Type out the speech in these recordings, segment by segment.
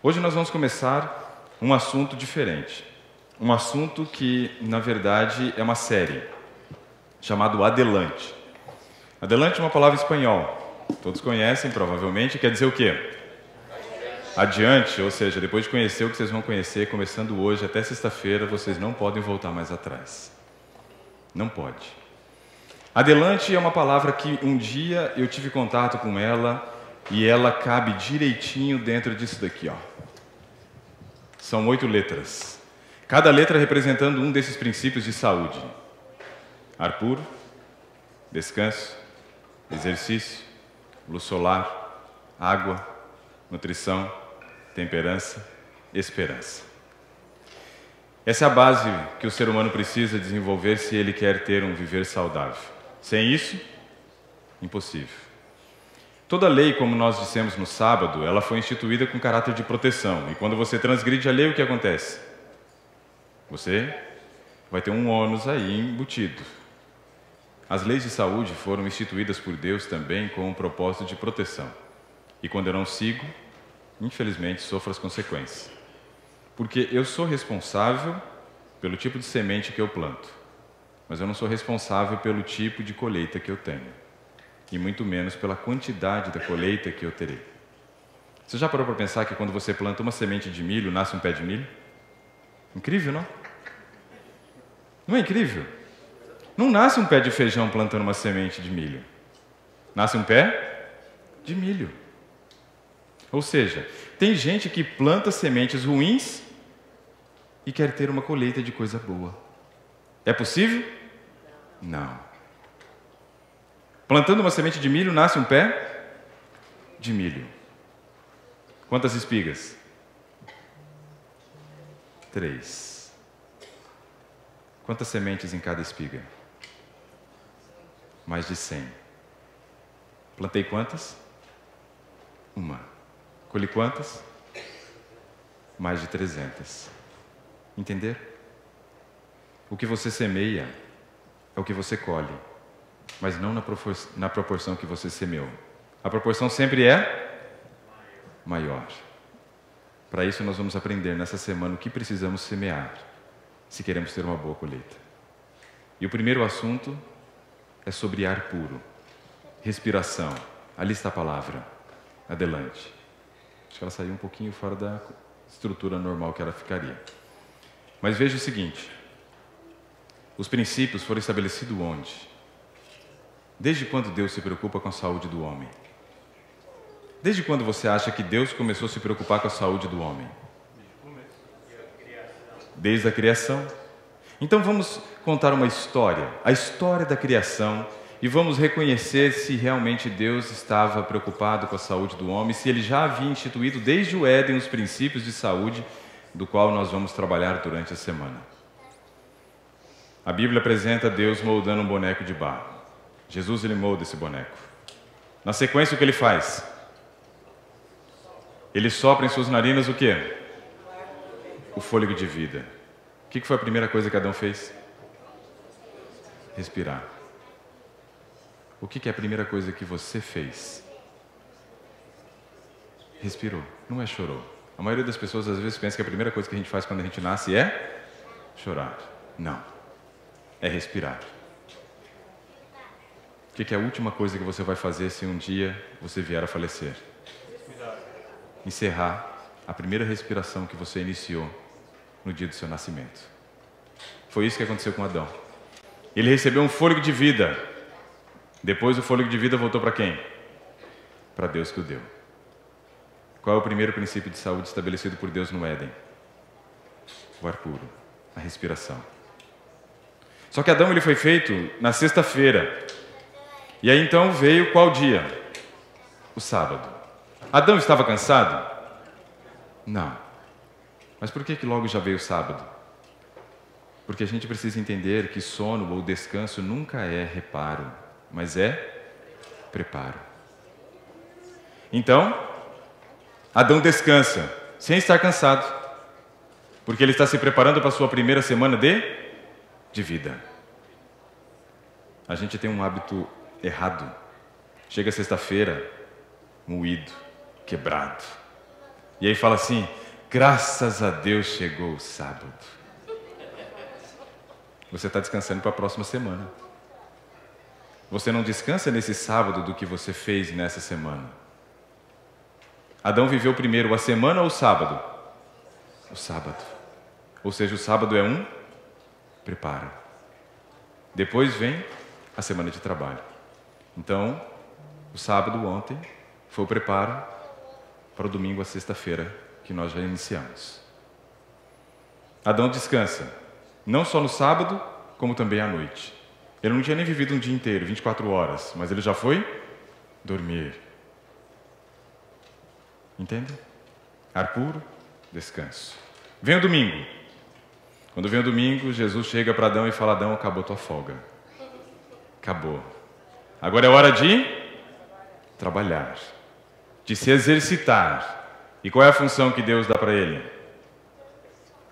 Hoje nós vamos começar um assunto diferente. Um assunto que, na verdade, é uma série, chamado Adelante. Adelante é uma palavra espanhol. Todos conhecem, provavelmente, quer dizer o quê? Adiante, ou seja, depois de conhecer o que vocês vão conhecer, começando hoje até sexta-feira, vocês não podem voltar mais atrás. Não pode. Adelante é uma palavra que um dia eu tive contato com ela e ela cabe direitinho dentro disso daqui, ó. São oito letras. Cada letra representando um desses princípios de saúde: ar puro, descanso, exercício, luz solar, água, nutrição, temperança, esperança. Essa é a base que o ser humano precisa desenvolver se ele quer ter um viver saudável. Sem isso, impossível. Toda lei, como nós dissemos no sábado, ela foi instituída com caráter de proteção. E quando você transgride a lei, o que acontece? Você vai ter um ônus aí embutido. As leis de saúde foram instituídas por Deus também com o um propósito de proteção. E quando eu não sigo, infelizmente sofro as consequências. Porque eu sou responsável pelo tipo de semente que eu planto, mas eu não sou responsável pelo tipo de colheita que eu tenho e muito menos pela quantidade da colheita que eu terei. Você já parou para pensar que quando você planta uma semente de milho, nasce um pé de milho? Incrível, não? Não é incrível? Não nasce um pé de feijão plantando uma semente de milho. Nasce um pé de milho. Ou seja, tem gente que planta sementes ruins e quer ter uma colheita de coisa boa. É possível? Não. Plantando uma semente de milho, nasce um pé de milho. Quantas espigas? Três. Quantas sementes em cada espiga? Mais de cem. Plantei quantas? Uma. Colhi quantas? Mais de trezentas. Entender? O que você semeia é o que você colhe mas não na, propor na proporção que você semeou. A proporção sempre é maior. Para isso, nós vamos aprender nessa semana o que precisamos semear se queremos ter uma boa colheita. E o primeiro assunto é sobre ar puro, respiração. Ali está a palavra. Adelante. Acho que ela saiu um pouquinho fora da estrutura normal que ela ficaria. Mas veja o seguinte: os princípios foram estabelecidos onde? Desde quando Deus se preocupa com a saúde do homem? Desde quando você acha que Deus começou a se preocupar com a saúde do homem? Desde a criação. Então vamos contar uma história, a história da criação, e vamos reconhecer se realmente Deus estava preocupado com a saúde do homem, se ele já havia instituído desde o Éden os princípios de saúde, do qual nós vamos trabalhar durante a semana. A Bíblia apresenta Deus moldando um boneco de barro. Jesus ele molda esse boneco. Na sequência, o que ele faz? Ele sopra em suas narinas o que? O fôlego de vida. O que foi a primeira coisa que Adão fez? Respirar. O que é a primeira coisa que você fez? Respirou, não é chorou. A maioria das pessoas às vezes pensa que a primeira coisa que a gente faz quando a gente nasce é chorar. Não, é respirar que, que é a última coisa que você vai fazer se um dia você vier a falecer? Encerrar a primeira respiração que você iniciou no dia do seu nascimento. Foi isso que aconteceu com Adão. Ele recebeu um fôlego de vida. Depois o fôlego de vida voltou para quem? Para Deus que o deu. Qual é o primeiro princípio de saúde estabelecido por Deus no Éden? O ar puro, a respiração. Só que Adão ele foi feito na sexta-feira, e aí então veio qual dia? O sábado. Adão estava cansado? Não. Mas por que, que logo já veio o sábado? Porque a gente precisa entender que sono ou descanso nunca é reparo, mas é preparo. Então, Adão descansa sem estar cansado, porque ele está se preparando para a sua primeira semana de, de vida. A gente tem um hábito errado. Chega sexta-feira, moído, quebrado. E aí fala assim: graças a Deus chegou o sábado. Você está descansando para a próxima semana. Você não descansa nesse sábado do que você fez nessa semana. Adão viveu primeiro a semana ou o sábado? O sábado. Ou seja, o sábado é um preparo. Depois vem a semana de trabalho. Então, o sábado ontem foi o preparo para o domingo à sexta-feira que nós já iniciamos. Adão descansa, não só no sábado, como também à noite. Ele não tinha nem vivido um dia inteiro, 24 horas, mas ele já foi dormir. Entende? Ar puro, descanso. Vem o domingo. Quando vem o domingo, Jesus chega para Adão e fala: Adão, acabou tua folga. Acabou. Agora é hora de trabalhar, de se exercitar. E qual é a função que Deus dá para ele?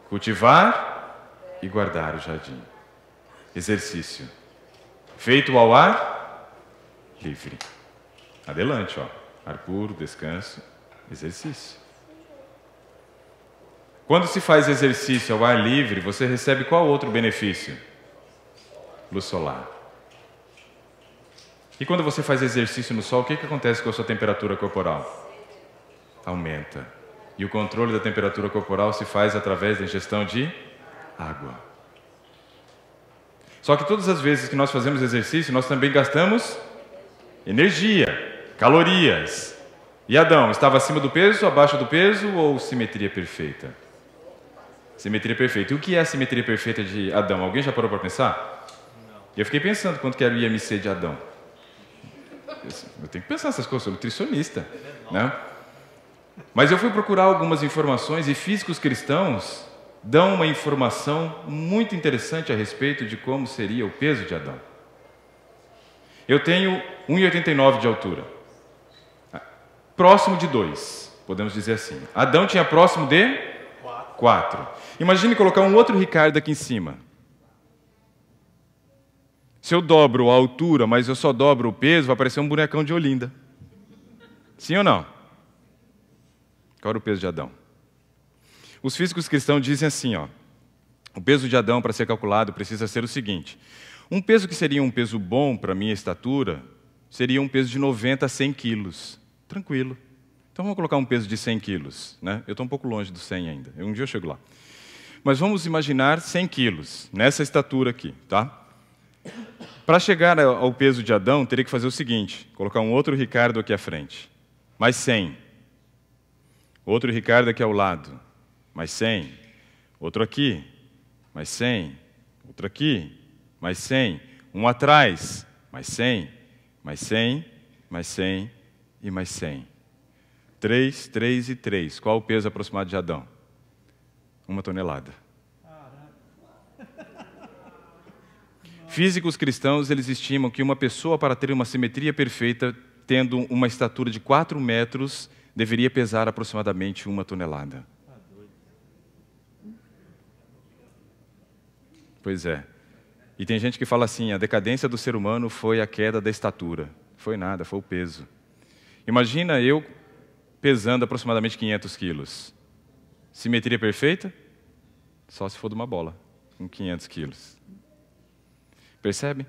Cultivar e guardar o jardim. Exercício. Feito ao ar livre. Adelante, ó. Ar puro, descanso, exercício. Quando se faz exercício ao ar livre, você recebe qual outro benefício? Luz solar. E quando você faz exercício no sol, o que, que acontece com a sua temperatura corporal? Aumenta. E o controle da temperatura corporal se faz através da ingestão de água. Só que todas as vezes que nós fazemos exercício, nós também gastamos energia, calorias. E Adão estava acima do peso, abaixo do peso ou simetria perfeita? Simetria perfeita. E o que é a simetria perfeita de Adão? Alguém já parou para pensar? Não. Eu fiquei pensando quanto que era o IMC de Adão. Eu tenho que pensar essas coisas, sou nutricionista. Né? Mas eu fui procurar algumas informações e físicos cristãos dão uma informação muito interessante a respeito de como seria o peso de Adão. Eu tenho 1,89 de altura, ah, próximo de 2, podemos dizer assim. Adão tinha próximo de 4. Imagine colocar um outro Ricardo aqui em cima. Se eu dobro a altura, mas eu só dobro o peso, vai parecer um bonecão de Olinda. Sim ou não? Qual era o peso de Adão? Os físicos cristãos dizem assim, ó, o peso de Adão para ser calculado precisa ser o seguinte: um peso que seria um peso bom para minha estatura seria um peso de 90 a 100 quilos, tranquilo. Então vamos colocar um peso de 100 quilos, né? Eu estou um pouco longe do 100 ainda. Um dia eu chego lá. Mas vamos imaginar 100 quilos nessa estatura aqui, tá? Para chegar ao peso de Adão, teria que fazer o seguinte: colocar um outro Ricardo aqui à frente, mais 100. Outro Ricardo aqui ao lado, mais 100. Outro aqui, mais 100. Outro aqui, mais 100. Um atrás, mais 100. Mais 100, mais 100 e mais 100. 3, 3 e 3. Qual o peso aproximado de Adão? Uma tonelada. Físicos cristãos, eles estimam que uma pessoa, para ter uma simetria perfeita, tendo uma estatura de 4 metros, deveria pesar aproximadamente uma tonelada. Pois é. E tem gente que fala assim: a decadência do ser humano foi a queda da estatura. Foi nada, foi o peso. Imagina eu pesando aproximadamente 500 quilos. Simetria perfeita? Só se for de uma bola, com 500 quilos. Percebe?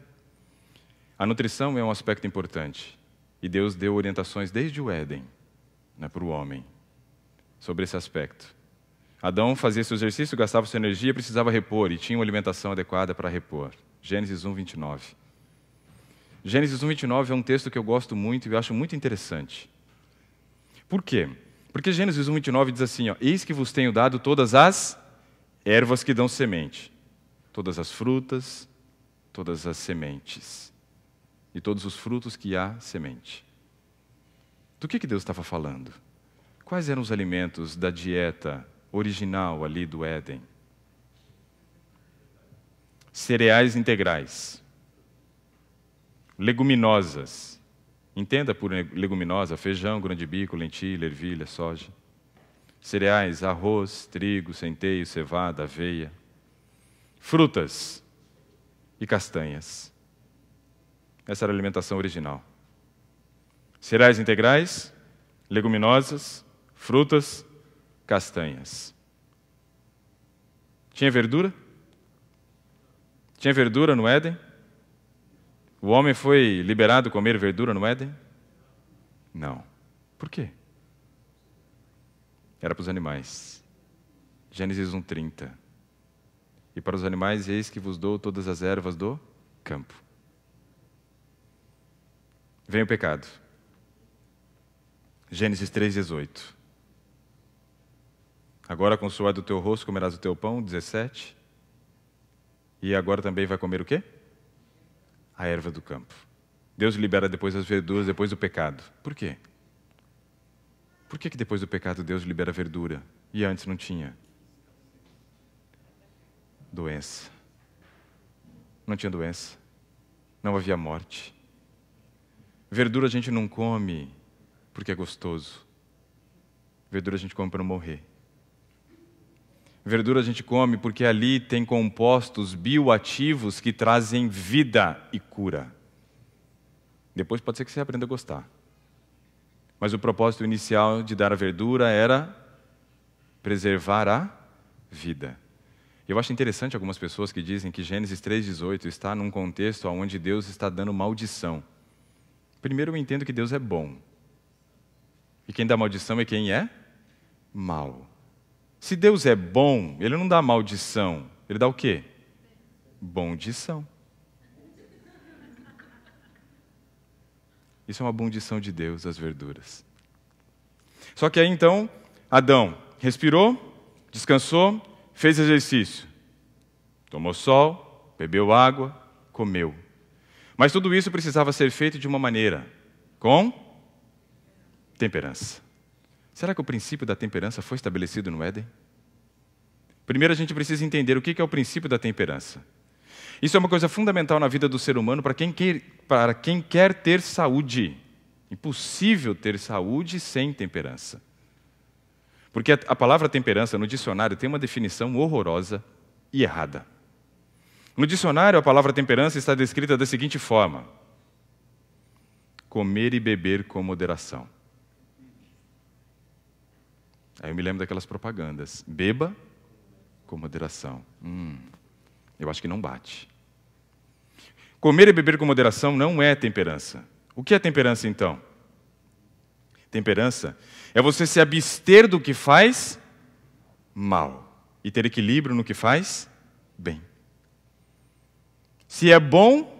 A nutrição é um aspecto importante. E Deus deu orientações desde o Éden né, para o homem sobre esse aspecto. Adão fazia seu exercício, gastava sua energia, precisava repor e tinha uma alimentação adequada para repor. Gênesis 1, 29. Gênesis 1, 29 é um texto que eu gosto muito e eu acho muito interessante. Por quê? Porque Gênesis 1, 29 diz assim: ó, Eis que vos tenho dado todas as ervas que dão semente, todas as frutas, todas as sementes e todos os frutos que há semente. Do que, que Deus estava falando? Quais eram os alimentos da dieta original ali do Éden? Cereais integrais, leguminosas. Entenda por leguminosa feijão, grande-bico, lentilha, ervilha, soja. Cereais, arroz, trigo, centeio, cevada, aveia. Frutas, e castanhas. Essa era a alimentação original. Cereais integrais, leguminosas, frutas, castanhas. Tinha verdura? Tinha verdura no Éden? O homem foi liberado a comer verdura no Éden? Não. Por quê? Era para os animais. Gênesis 1:30. E para os animais, eis que vos dou todas as ervas do campo. Vem o pecado. Gênesis 3,18. Agora com o suor do teu rosto comerás o teu pão, 17. E agora também vai comer o quê? A erva do campo. Deus libera depois as verduras, depois do pecado. Por quê? Por que, que depois do pecado Deus libera verdura e antes não tinha? doença. Não tinha doença. Não havia morte. Verdura a gente não come porque é gostoso. Verdura a gente come para não morrer. Verdura a gente come porque ali tem compostos bioativos que trazem vida e cura. Depois pode ser que você aprenda a gostar. Mas o propósito inicial de dar a verdura era preservar a vida. Eu acho interessante algumas pessoas que dizem que Gênesis 3,18 está num contexto onde Deus está dando maldição. Primeiro, eu entendo que Deus é bom. E quem dá maldição é quem é mal. Se Deus é bom, ele não dá maldição. Ele dá o quê? Bondição. Isso é uma bondição de Deus, as verduras. Só que aí então, Adão respirou, descansou, Fez exercício, tomou sol, bebeu água, comeu. Mas tudo isso precisava ser feito de uma maneira, com temperança. Será que o princípio da temperança foi estabelecido no Éden? Primeiro a gente precisa entender o que é o princípio da temperança. Isso é uma coisa fundamental na vida do ser humano para quem quer, para quem quer ter saúde. Impossível ter saúde sem temperança. Porque a palavra temperança no dicionário tem uma definição horrorosa e errada. No dicionário, a palavra temperança está descrita da seguinte forma: comer e beber com moderação. Aí eu me lembro daquelas propagandas: beba com moderação. Hum, eu acho que não bate. Comer e beber com moderação não é temperança. O que é temperança então? temperança é você se abster do que faz mal e ter equilíbrio no que faz bem. Se é bom,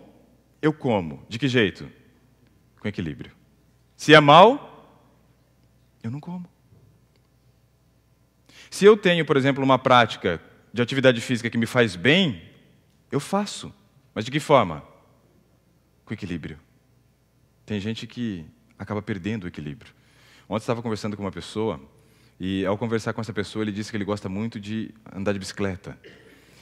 eu como. De que jeito? Com equilíbrio. Se é mal, eu não como. Se eu tenho, por exemplo, uma prática de atividade física que me faz bem, eu faço. Mas de que forma? Com equilíbrio. Tem gente que acaba perdendo o equilíbrio. Ontem estava conversando com uma pessoa e ao conversar com essa pessoa ele disse que ele gosta muito de andar de bicicleta.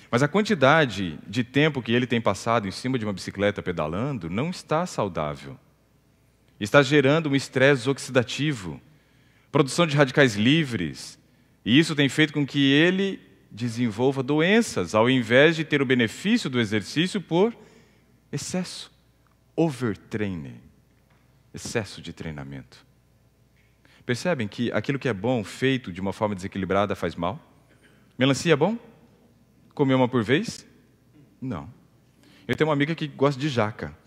Mas a quantidade de tempo que ele tem passado em cima de uma bicicleta pedalando não está saudável. Está gerando um estresse oxidativo, produção de radicais livres, e isso tem feito com que ele desenvolva doenças, ao invés de ter o benefício do exercício por excesso, overtraining, excesso de treinamento. Percebem que aquilo que é bom, feito de uma forma desequilibrada, faz mal? Melancia é bom? Comer uma por vez? Não. Eu tenho uma amiga que gosta de jaca.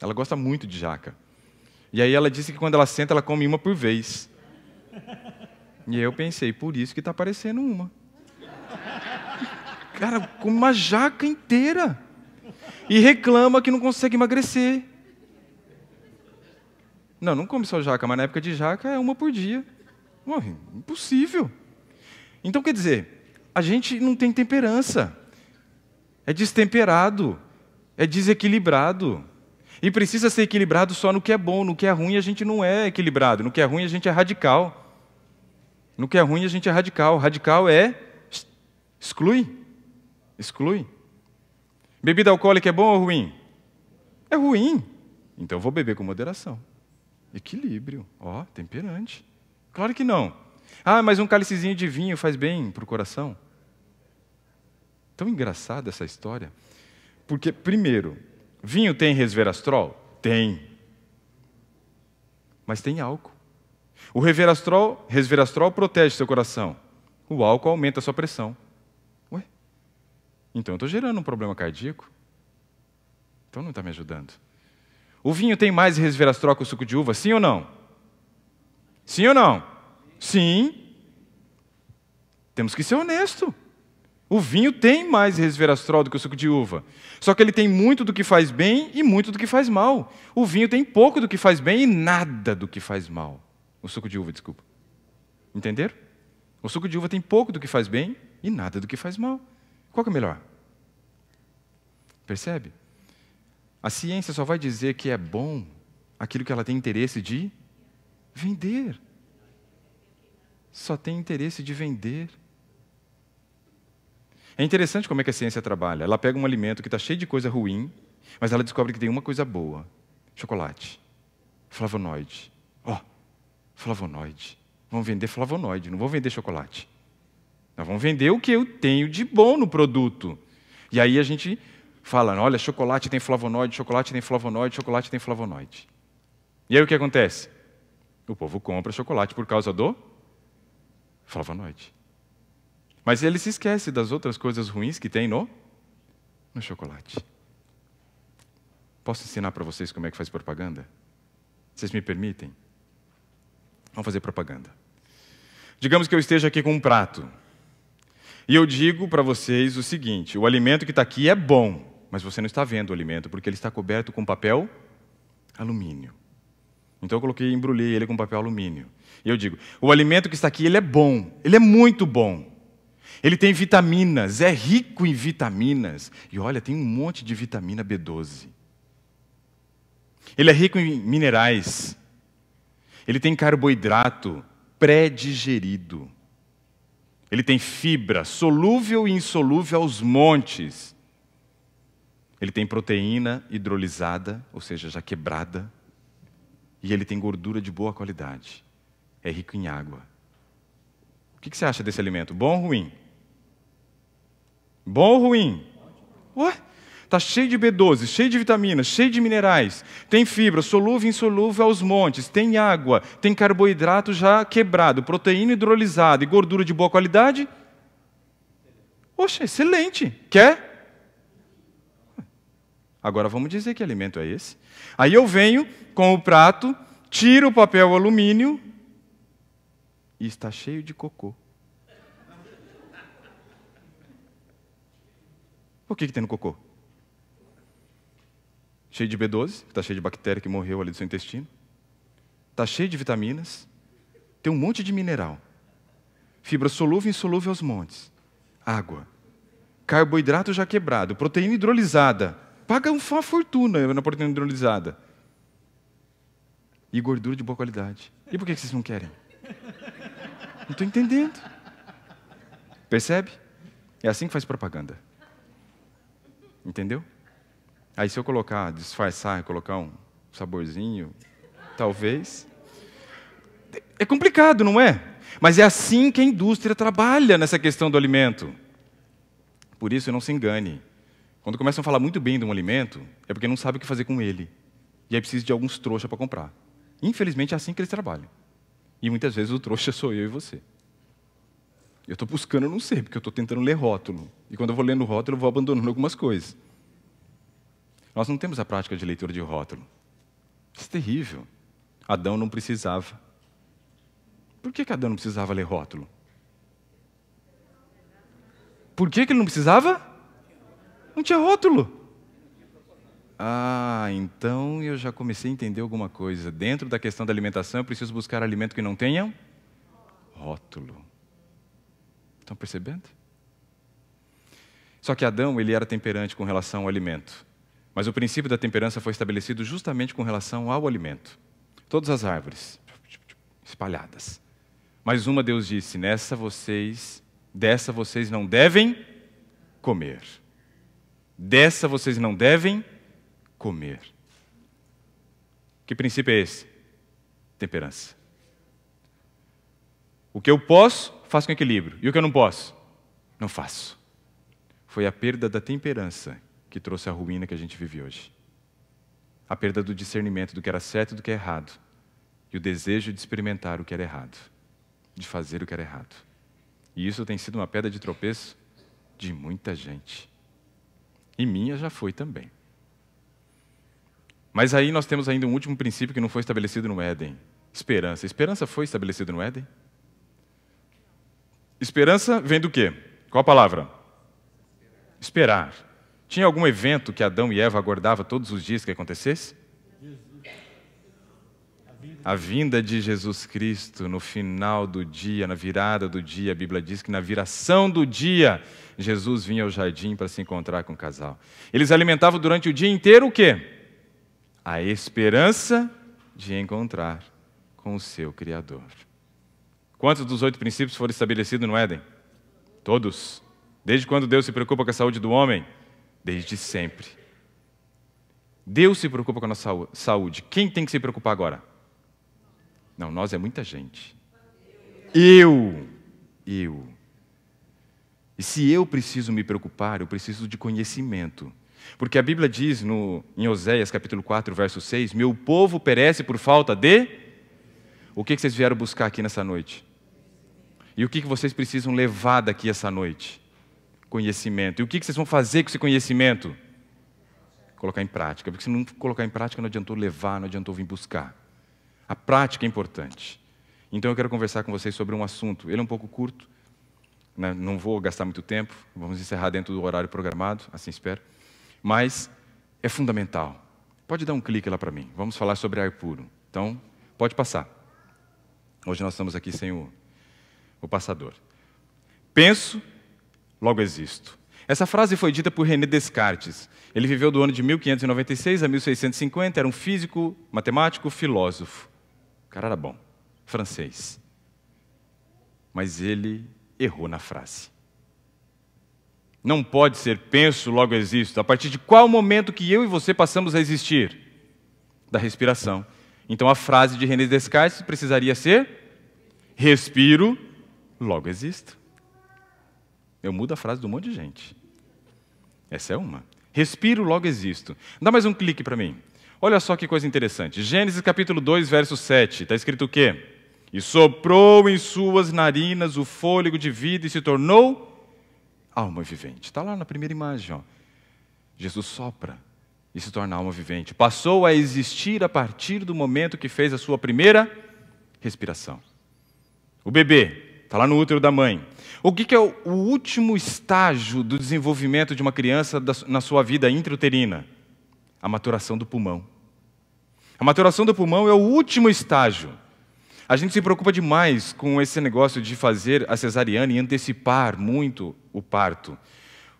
Ela gosta muito de jaca. E aí ela disse que quando ela senta, ela come uma por vez. E eu pensei, por isso que está aparecendo uma. Cara, come uma jaca inteira. E reclama que não consegue emagrecer. Não, não come só jaca, mas na época de jaca é uma por dia. Morre, impossível. Então, quer dizer, a gente não tem temperança. É destemperado, é desequilibrado. E precisa ser equilibrado só no que é bom, no que é ruim a gente não é equilibrado, no que é ruim a gente é radical. No que é ruim a gente é radical. Radical é exclui. Exclui. Bebida alcoólica é bom ou ruim? É ruim. Então eu vou beber com moderação. Equilíbrio, ó, temperante. Claro que não. Ah, mas um cálicezinho de vinho faz bem para o coração. Tão engraçada essa história. Porque, primeiro, vinho tem resverastrol? Tem. Mas tem álcool. O resverastrol, resverastrol protege seu coração. O álcool aumenta a sua pressão. Ué? Então eu estou gerando um problema cardíaco? Então não está me ajudando. O vinho tem mais resveratrol que o suco de uva, sim ou não? Sim ou não? Sim. Temos que ser honesto. O vinho tem mais resveratrol do que o suco de uva. Só que ele tem muito do que faz bem e muito do que faz mal. O vinho tem pouco do que faz bem e nada do que faz mal. O suco de uva, desculpa. Entenderam? O suco de uva tem pouco do que faz bem e nada do que faz mal. Qual que é melhor? Percebe? A ciência só vai dizer que é bom aquilo que ela tem interesse de vender. Só tem interesse de vender. É interessante como é que a ciência trabalha. Ela pega um alimento que está cheio de coisa ruim, mas ela descobre que tem uma coisa boa: chocolate, flavonoide. Ó, oh, flavonoide. Vão vender flavonoide, não vão vender chocolate. Nós vamos vender o que eu tenho de bom no produto. E aí a gente fala: olha, chocolate tem flavonoide, chocolate tem flavonoide, chocolate tem flavonoide. E aí o que acontece? O povo compra chocolate por causa do flavonoide. Mas ele se esquece das outras coisas ruins que tem no, no chocolate. Posso ensinar para vocês como é que faz propaganda? Vocês me permitem? Vamos fazer propaganda. Digamos que eu esteja aqui com um prato. E eu digo para vocês o seguinte: o alimento que está aqui é bom mas você não está vendo o alimento, porque ele está coberto com papel alumínio. Então eu coloquei, embrulhei ele com papel alumínio. E eu digo: o alimento que está aqui, ele é bom, ele é muito bom. Ele tem vitaminas, é rico em vitaminas. E olha, tem um monte de vitamina B12. Ele é rico em minerais. Ele tem carboidrato pré-digerido. Ele tem fibra solúvel e insolúvel aos montes. Ele tem proteína hidrolisada, ou seja, já quebrada, e ele tem gordura de boa qualidade. É rico em água. O que você acha desse alimento? Bom ou ruim? Bom ou ruim? Ué? Está cheio de B12, cheio de vitaminas, cheio de minerais. Tem fibra, solúvel e insolúvel aos montes. Tem água, tem carboidrato já quebrado, proteína hidrolisada e gordura de boa qualidade. Poxa, excelente. Quer? Agora vamos dizer que alimento é esse. Aí eu venho com o prato, tiro o papel alumínio e está cheio de cocô. Por que, que tem no cocô? Cheio de B12, está cheio de bactéria que morreu ali do seu intestino. Está cheio de vitaminas. Tem um monte de mineral. Fibra solúvel e insolúvel aos montes. Água. Carboidrato já quebrado. Proteína hidrolisada Paga uma fortuna na proteína hidrolisada. E gordura de boa qualidade. E por que vocês não querem? Não estou entendendo. Percebe? É assim que faz propaganda. Entendeu? Aí se eu colocar, disfarçar, colocar um saborzinho, talvez. É complicado, não é? Mas é assim que a indústria trabalha nessa questão do alimento. Por isso, não se engane. Quando começam a falar muito bem de um alimento, é porque não sabem o que fazer com ele. E aí precisa de alguns trouxas para comprar. Infelizmente é assim que eles trabalham. E muitas vezes o trouxa sou eu e você. Eu estou buscando, não sei, porque eu estou tentando ler rótulo. E quando eu vou lendo rótulo, eu vou abandonando algumas coisas. Nós não temos a prática de leitura de rótulo. Isso é terrível. Adão não precisava. Por que, que Adão não precisava ler rótulo? Por que, que ele não precisava? Não tinha rótulo. Ah, então eu já comecei a entender alguma coisa. Dentro da questão da alimentação, eu preciso buscar alimento que não tenha rótulo. Estão percebendo? Só que Adão, ele era temperante com relação ao alimento. Mas o princípio da temperança foi estabelecido justamente com relação ao alimento. Todas as árvores espalhadas. Mas uma Deus disse: "Nessa vocês, dessa vocês não devem comer". Dessa vocês não devem comer. Que princípio é esse? Temperança. O que eu posso, faço com equilíbrio. E o que eu não posso? Não faço. Foi a perda da temperança que trouxe a ruína que a gente vive hoje. A perda do discernimento do que era certo e do que é errado. E o desejo de experimentar o que era errado. De fazer o que era errado. E isso tem sido uma pedra de tropeço de muita gente. E minha já foi também. Mas aí nós temos ainda um último princípio que não foi estabelecido no Éden: esperança. Esperança foi estabelecida no Éden? Esperança vem do quê? Qual a palavra? Esperar. Tinha algum evento que Adão e Eva aguardavam todos os dias que acontecesse? a vinda de Jesus Cristo no final do dia, na virada do dia, a Bíblia diz que na viração do dia, Jesus vinha ao jardim para se encontrar com o casal. Eles alimentavam durante o dia inteiro o quê? A esperança de encontrar com o seu Criador. Quantos dos oito princípios foram estabelecidos no Éden? Todos. Desde quando Deus se preocupa com a saúde do homem? Desde sempre. Deus se preocupa com a nossa saúde. Quem tem que se preocupar agora? Não, nós é muita gente. Eu, eu. E se eu preciso me preocupar, eu preciso de conhecimento. Porque a Bíblia diz no, em Oséias capítulo 4, verso 6: Meu povo perece por falta de. O que, vocês vieram buscar aqui nessa noite? E o que, que vocês precisam levar daqui essa noite? Conhecimento. E o que, que vocês vão fazer com esse conhecimento? Colocar em prática. Porque se não colocar em prática, não adiantou levar, não adiantou vir buscar. A prática é importante. Então eu quero conversar com vocês sobre um assunto. Ele é um pouco curto, né? não vou gastar muito tempo, vamos encerrar dentro do horário programado, assim espero. Mas é fundamental. Pode dar um clique lá para mim. Vamos falar sobre ar puro. Então, pode passar. Hoje nós estamos aqui sem o, o passador. Penso, logo existo. Essa frase foi dita por René Descartes. Ele viveu do ano de 1596 a 1650, era um físico, matemático, filósofo cara era bom, francês. Mas ele errou na frase. Não pode ser penso, logo existo. A partir de qual momento que eu e você passamos a existir? Da respiração. Então a frase de René Descartes precisaria ser: respiro, logo existo. Eu mudo a frase de um monte de gente. Essa é uma. Respiro, logo existo. Dá mais um clique para mim. Olha só que coisa interessante. Gênesis capítulo 2, verso 7, está escrito o quê? E soprou em suas narinas o fôlego de vida e se tornou alma vivente. Está lá na primeira imagem. Ó. Jesus sopra e se torna alma vivente. Passou a existir a partir do momento que fez a sua primeira respiração. O bebê está lá no útero da mãe. O que, que é o último estágio do desenvolvimento de uma criança na sua vida intrauterina? A maturação do pulmão. A maturação do pulmão é o último estágio. A gente se preocupa demais com esse negócio de fazer a cesariana e antecipar muito o parto.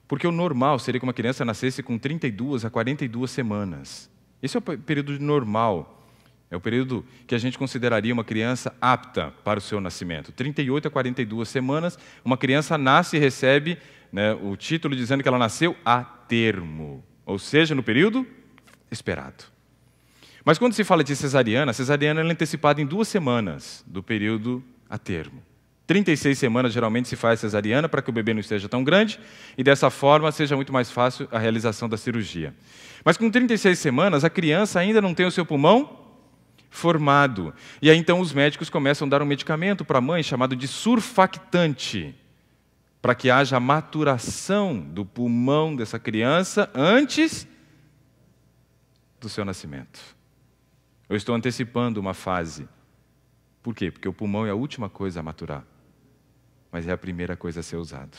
Porque o normal seria que uma criança nascesse com 32 a 42 semanas. Esse é o período normal. É o período que a gente consideraria uma criança apta para o seu nascimento. 38 a 42 semanas, uma criança nasce e recebe né, o título dizendo que ela nasceu a termo, ou seja, no período esperado. Mas quando se fala de cesariana, a cesariana é antecipada em duas semanas do período a termo. 36 semanas geralmente se faz cesariana para que o bebê não esteja tão grande e dessa forma seja muito mais fácil a realização da cirurgia. Mas com 36 semanas, a criança ainda não tem o seu pulmão formado. E aí então os médicos começam a dar um medicamento para a mãe chamado de surfactante, para que haja a maturação do pulmão dessa criança antes do seu nascimento. Eu estou antecipando uma fase. Por quê? Porque o pulmão é a última coisa a maturar, mas é a primeira coisa a ser usado.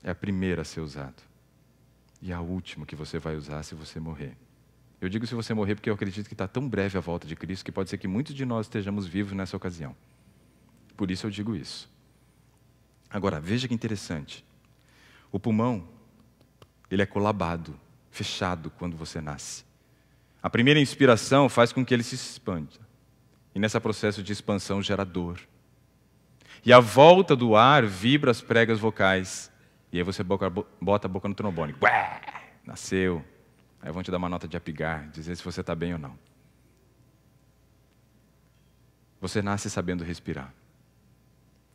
É a primeira a ser usado. E é a última que você vai usar se você morrer. Eu digo se você morrer porque eu acredito que está tão breve a volta de Cristo que pode ser que muitos de nós estejamos vivos nessa ocasião. Por isso eu digo isso. Agora, veja que interessante. O pulmão, ele é colabado, fechado quando você nasce. A primeira inspiração faz com que ele se expanda. E nesse processo de expansão gera dor. E a volta do ar vibra as pregas vocais. E aí você bota a boca no trombone. Ué, nasceu. Aí vão te dar uma nota de apigar, dizer se você está bem ou não. Você nasce sabendo respirar.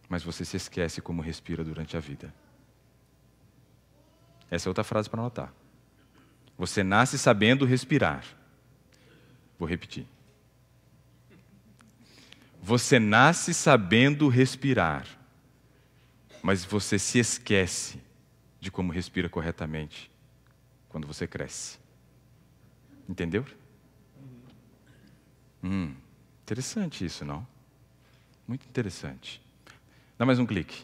Mas você se esquece como respira durante a vida. Essa é outra frase para anotar. Você nasce sabendo respirar Vou repetir. Você nasce sabendo respirar, mas você se esquece de como respira corretamente quando você cresce. Entendeu? Hum, interessante isso, não? Muito interessante. Dá mais um clique.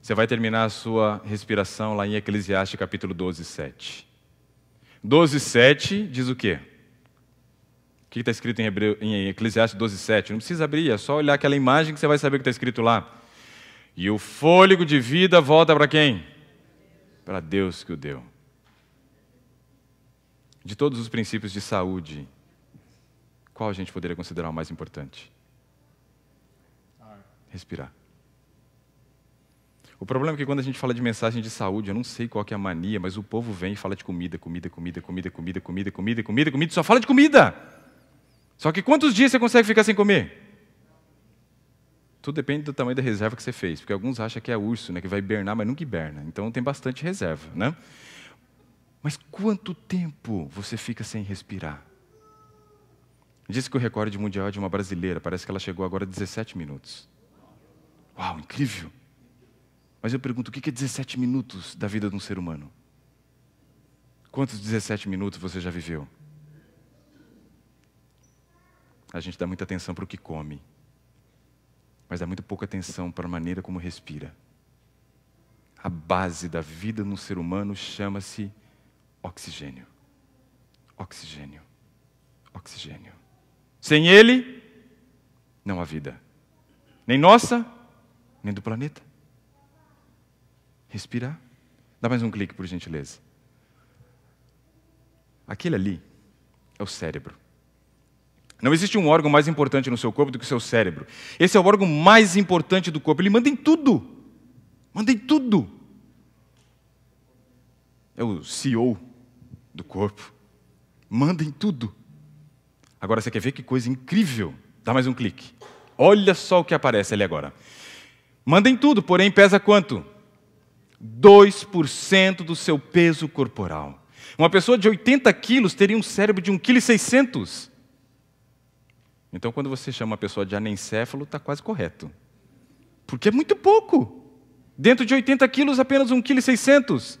Você vai terminar a sua respiração lá em Eclesiastes capítulo 12, 7. 12, 7 diz o quê? que está escrito em, Hebreu, em Eclesiastes 12,7? Não precisa abrir, é só olhar aquela imagem que você vai saber o que está escrito lá. E o fôlego de vida volta para quem? Para Deus que o deu. De todos os princípios de saúde, qual a gente poderia considerar o mais importante? Respirar. O problema é que quando a gente fala de mensagem de saúde, eu não sei qual é a mania, mas o povo vem e fala de comida, comida, comida, comida, comida, comida, comida, comida, comida, só fala de comida. Só que quantos dias você consegue ficar sem comer? Tudo depende do tamanho da reserva que você fez, porque alguns acham que é urso, né, que vai hibernar, mas nunca hiberna. Então tem bastante reserva, né? Mas quanto tempo você fica sem respirar? Disse que o recorde mundial é de uma brasileira, parece que ela chegou agora a 17 minutos. Uau, incrível! Mas eu pergunto, o que é 17 minutos da vida de um ser humano? Quantos 17 minutos você já viveu? A gente dá muita atenção para o que come, mas dá muito pouca atenção para a maneira como respira. A base da vida no ser humano chama-se oxigênio. Oxigênio. Oxigênio. Sem ele, não há vida. Nem nossa, nem do planeta. Respirar. Dá mais um clique, por gentileza. Aquele ali é o cérebro. Não existe um órgão mais importante no seu corpo do que o seu cérebro. Esse é o órgão mais importante do corpo. Ele manda em tudo. Manda em tudo. É o CEO do corpo. Manda em tudo. Agora você quer ver que coisa incrível? Dá mais um clique. Olha só o que aparece ali agora. Manda em tudo, porém pesa quanto? 2% do seu peso corporal. Uma pessoa de 80 quilos teria um cérebro de 1,6 kg. Então, quando você chama a pessoa de anencéfalo, está quase correto. Porque é muito pouco. Dentro de 80 quilos, apenas 1,6 kg.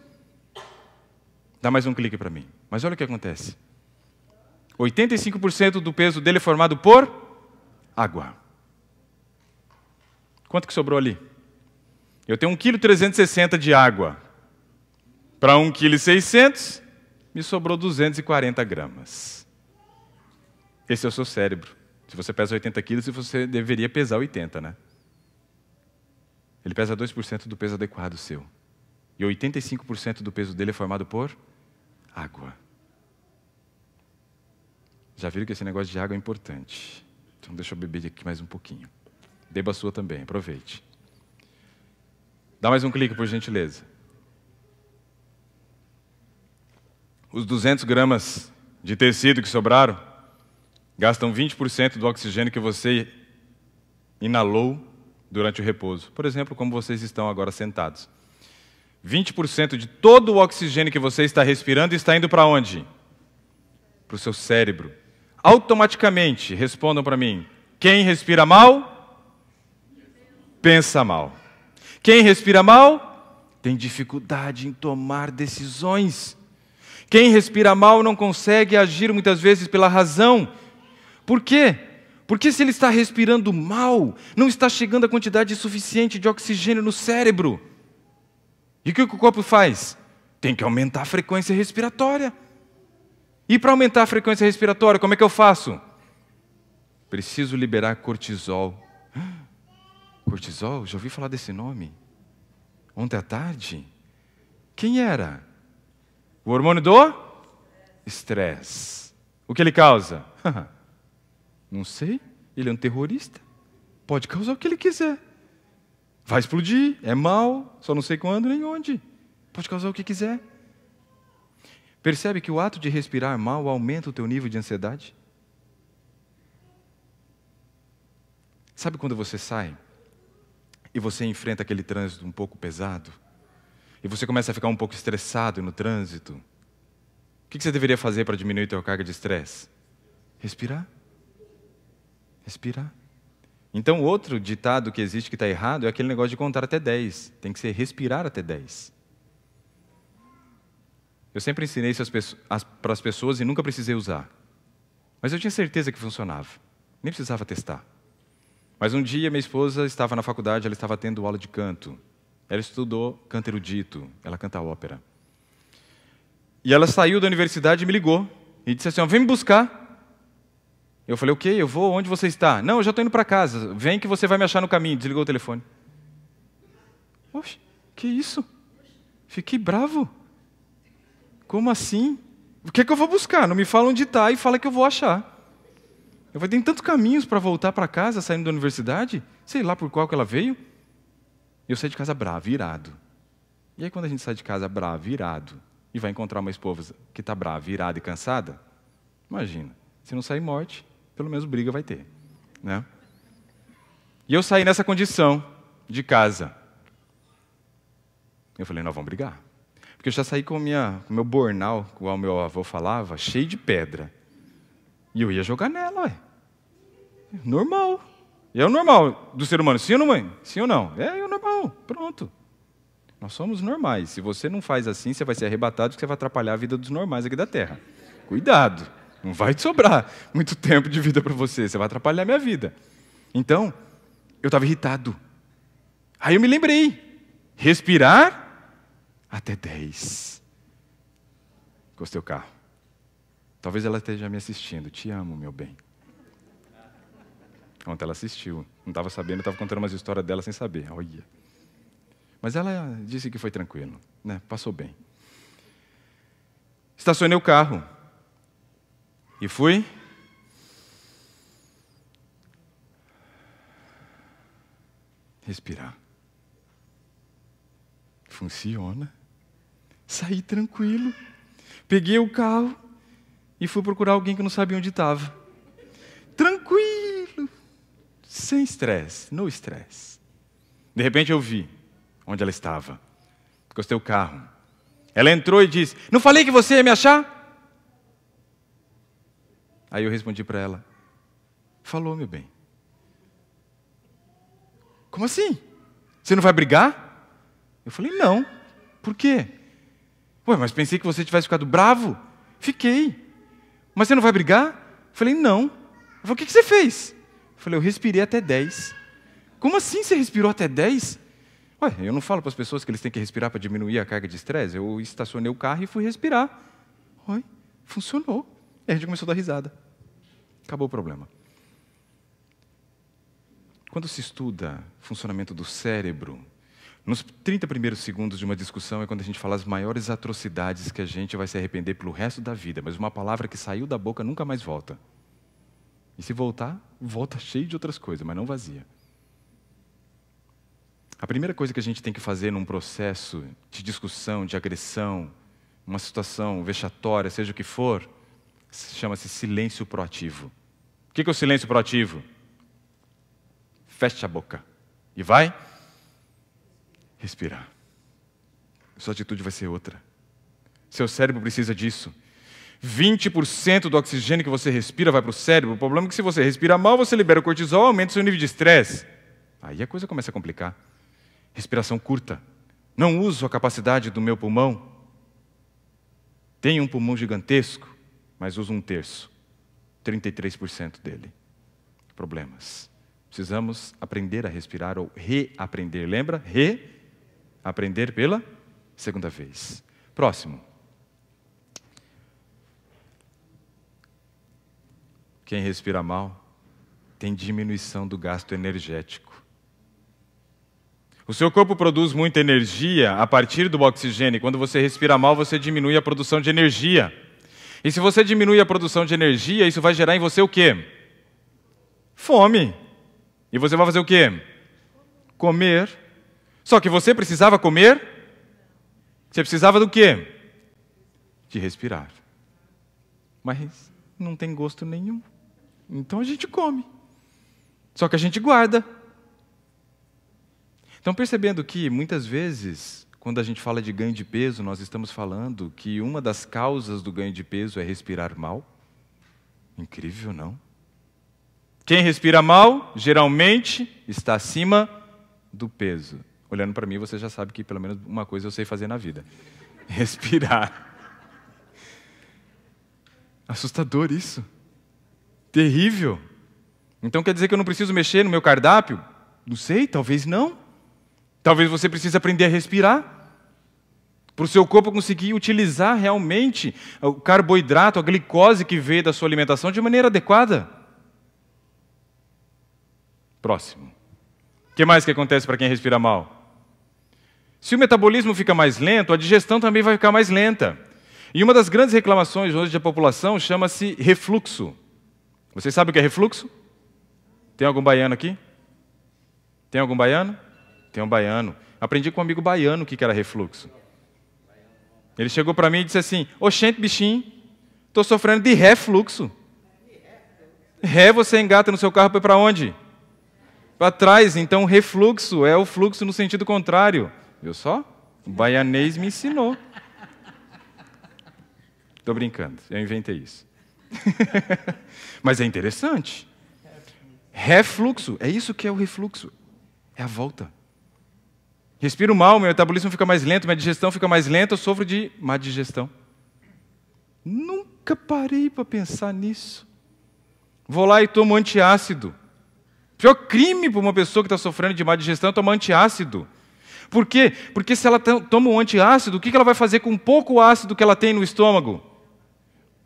Dá mais um clique para mim. Mas olha o que acontece. 85% do peso dele é formado por água. Quanto que sobrou ali? Eu tenho 1,360 kg de água. Para 1,6 kg, me sobrou 240 gramas. Esse é o seu cérebro. Se você pesa 80 quilos, você deveria pesar 80, né? Ele pesa 2% do peso adequado seu. E 85% do peso dele é formado por água. Já viram que esse negócio de água é importante. Então deixa eu beber aqui mais um pouquinho. Beba a sua também, aproveite. Dá mais um clique, por gentileza. Os 200 gramas de tecido que sobraram gastam 20% do oxigênio que você inalou durante o repouso. Por exemplo, como vocês estão agora sentados. 20% de todo o oxigênio que você está respirando está indo para onde? Para o seu cérebro. Automaticamente, respondam para mim: quem respira mal, pensa mal. Quem respira mal, tem dificuldade em tomar decisões. Quem respira mal não consegue agir muitas vezes pela razão, por quê? Porque se ele está respirando mal, não está chegando a quantidade suficiente de oxigênio no cérebro. E o que o corpo faz? Tem que aumentar a frequência respiratória. E para aumentar a frequência respiratória, como é que eu faço? Preciso liberar cortisol. Cortisol? Já ouvi falar desse nome? Ontem à tarde? Quem era? O hormônio do estresse. O que ele causa? Não sei. Ele é um terrorista. Pode causar o que ele quiser. Vai explodir, é mal, só não sei quando nem onde. Pode causar o que quiser. Percebe que o ato de respirar mal aumenta o teu nível de ansiedade? Sabe quando você sai e você enfrenta aquele trânsito um pouco pesado? E você começa a ficar um pouco estressado no trânsito? O que você deveria fazer para diminuir a tua carga de estresse? Respirar. Respirar. Então, outro ditado que existe que está errado é aquele negócio de contar até 10. Tem que ser respirar até 10. Eu sempre ensinei isso para as pessoas e nunca precisei usar. Mas eu tinha certeza que funcionava. Nem precisava testar. Mas um dia minha esposa estava na faculdade, ela estava tendo aula de canto. Ela estudou canto erudito, ela canta ópera. E ela saiu da universidade e me ligou. E disse assim: Vem me buscar. Eu falei, ok, eu vou, onde você está? Não, eu já estou indo para casa, vem que você vai me achar no caminho. Desligou o telefone. Oxe, que isso? Fiquei bravo. Como assim? O que é que eu vou buscar? Não me fala onde está e fala que eu vou achar. Eu falei, tem tantos caminhos para voltar para casa saindo da universidade, sei lá por qual que ela veio. Eu saí de casa bravo, irado. E aí quando a gente sai de casa bravo, irado, e vai encontrar uma esposa que está brava, irada e cansada, imagina, se não sair morte, pelo menos briga vai ter. Né? E eu saí nessa condição de casa. Eu falei, não, vamos brigar. Porque eu já saí com, minha, com meu bornal, igual o meu avô falava, cheio de pedra. E eu ia jogar nela, ué. Normal. E é o normal do ser humano, sim ou não, mãe? Sim ou não? É, é o normal, pronto. Nós somos normais. Se você não faz assim, você vai ser arrebatado, porque você vai atrapalhar a vida dos normais aqui da Terra. Cuidado. Não vai te sobrar muito tempo de vida para você, você vai atrapalhar a minha vida. Então, eu estava irritado. Aí eu me lembrei: respirar até 10. Gostei do carro. Talvez ela esteja me assistindo. Te amo, meu bem. Ontem ela assistiu. Não estava sabendo, eu estava contando umas histórias dela sem saber. Olha. Mas ela disse que foi tranquilo, né? Passou bem. Estacionei o carro. E fui. Respirar. Funciona. Saí tranquilo. Peguei o carro e fui procurar alguém que não sabia onde estava. Tranquilo. Sem estresse, no estresse. De repente eu vi onde ela estava. Encostei o carro. Ela entrou e disse: Não falei que você ia me achar? Aí eu respondi para ela: Falou, meu bem. Como assim? Você não vai brigar? Eu falei: Não. Por quê? Ué, mas pensei que você tivesse ficado bravo. Fiquei. Mas você não vai brigar? Eu falei: Não. Eu falei: O que, que você fez? Eu falei: Eu respirei até 10. Como assim você respirou até 10? Ué, eu não falo para as pessoas que eles têm que respirar para diminuir a carga de estresse. Eu estacionei o carro e fui respirar. Ué, funcionou. E a gente começou a dar risada. Acabou o problema. Quando se estuda funcionamento do cérebro, nos 30 primeiros segundos de uma discussão é quando a gente fala as maiores atrocidades que a gente vai se arrepender pelo resto da vida, mas uma palavra que saiu da boca nunca mais volta. E se voltar, volta cheio de outras coisas, mas não vazia. A primeira coisa que a gente tem que fazer num processo de discussão, de agressão, uma situação vexatória, seja o que for, Chama-se silêncio proativo. O que é o silêncio proativo? Feche a boca e vai respirar. Sua atitude vai ser outra. Seu cérebro precisa disso. 20% do oxigênio que você respira vai para o cérebro. O problema é que se você respira mal, você libera o cortisol, aumenta o seu nível de estresse. Aí a coisa começa a complicar. Respiração curta. Não uso a capacidade do meu pulmão. Tenho um pulmão gigantesco mas usa um terço, 33% dele. Problemas. Precisamos aprender a respirar ou reaprender. Lembra? Reaprender pela segunda vez. Próximo. Quem respira mal tem diminuição do gasto energético. O seu corpo produz muita energia a partir do oxigênio. Quando você respira mal, você diminui a produção de energia. E se você diminui a produção de energia, isso vai gerar em você o quê? Fome. E você vai fazer o quê? Comer. Só que você precisava comer? Você precisava do quê? De respirar. Mas não tem gosto nenhum. Então a gente come. Só que a gente guarda. Estão percebendo que muitas vezes quando a gente fala de ganho de peso, nós estamos falando que uma das causas do ganho de peso é respirar mal. Incrível, não? Quem respira mal, geralmente, está acima do peso. Olhando para mim, você já sabe que pelo menos uma coisa eu sei fazer na vida: respirar. Assustador isso. Terrível. Então quer dizer que eu não preciso mexer no meu cardápio? Não sei, talvez não. Talvez você precise aprender a respirar para o seu corpo conseguir utilizar realmente o carboidrato, a glicose que veio da sua alimentação de maneira adequada. Próximo. O que mais que acontece para quem respira mal? Se o metabolismo fica mais lento, a digestão também vai ficar mais lenta. E uma das grandes reclamações hoje da população chama-se refluxo. Vocês sabem o que é refluxo? Tem algum baiano aqui? Tem algum baiano? Tem um baiano. Aprendi com um amigo baiano o que era refluxo. Ele chegou para mim e disse assim: Oxente, bichinho, estou sofrendo de refluxo. Ré você engata no seu carro para onde? Para trás, então refluxo é o fluxo no sentido contrário. Viu só? O baianês me ensinou. Estou brincando, eu inventei isso. Mas é interessante. Refluxo, é isso que é o refluxo. É a volta. Respiro mal, meu metabolismo fica mais lento, minha digestão fica mais lenta, eu sofro de má digestão. Nunca parei para pensar nisso. Vou lá e tomo antiácido. Pior crime para uma pessoa que está sofrendo de má digestão é tomar antiácido. Por quê? Porque se ela toma um antiácido, o que ela vai fazer com pouco ácido que ela tem no estômago?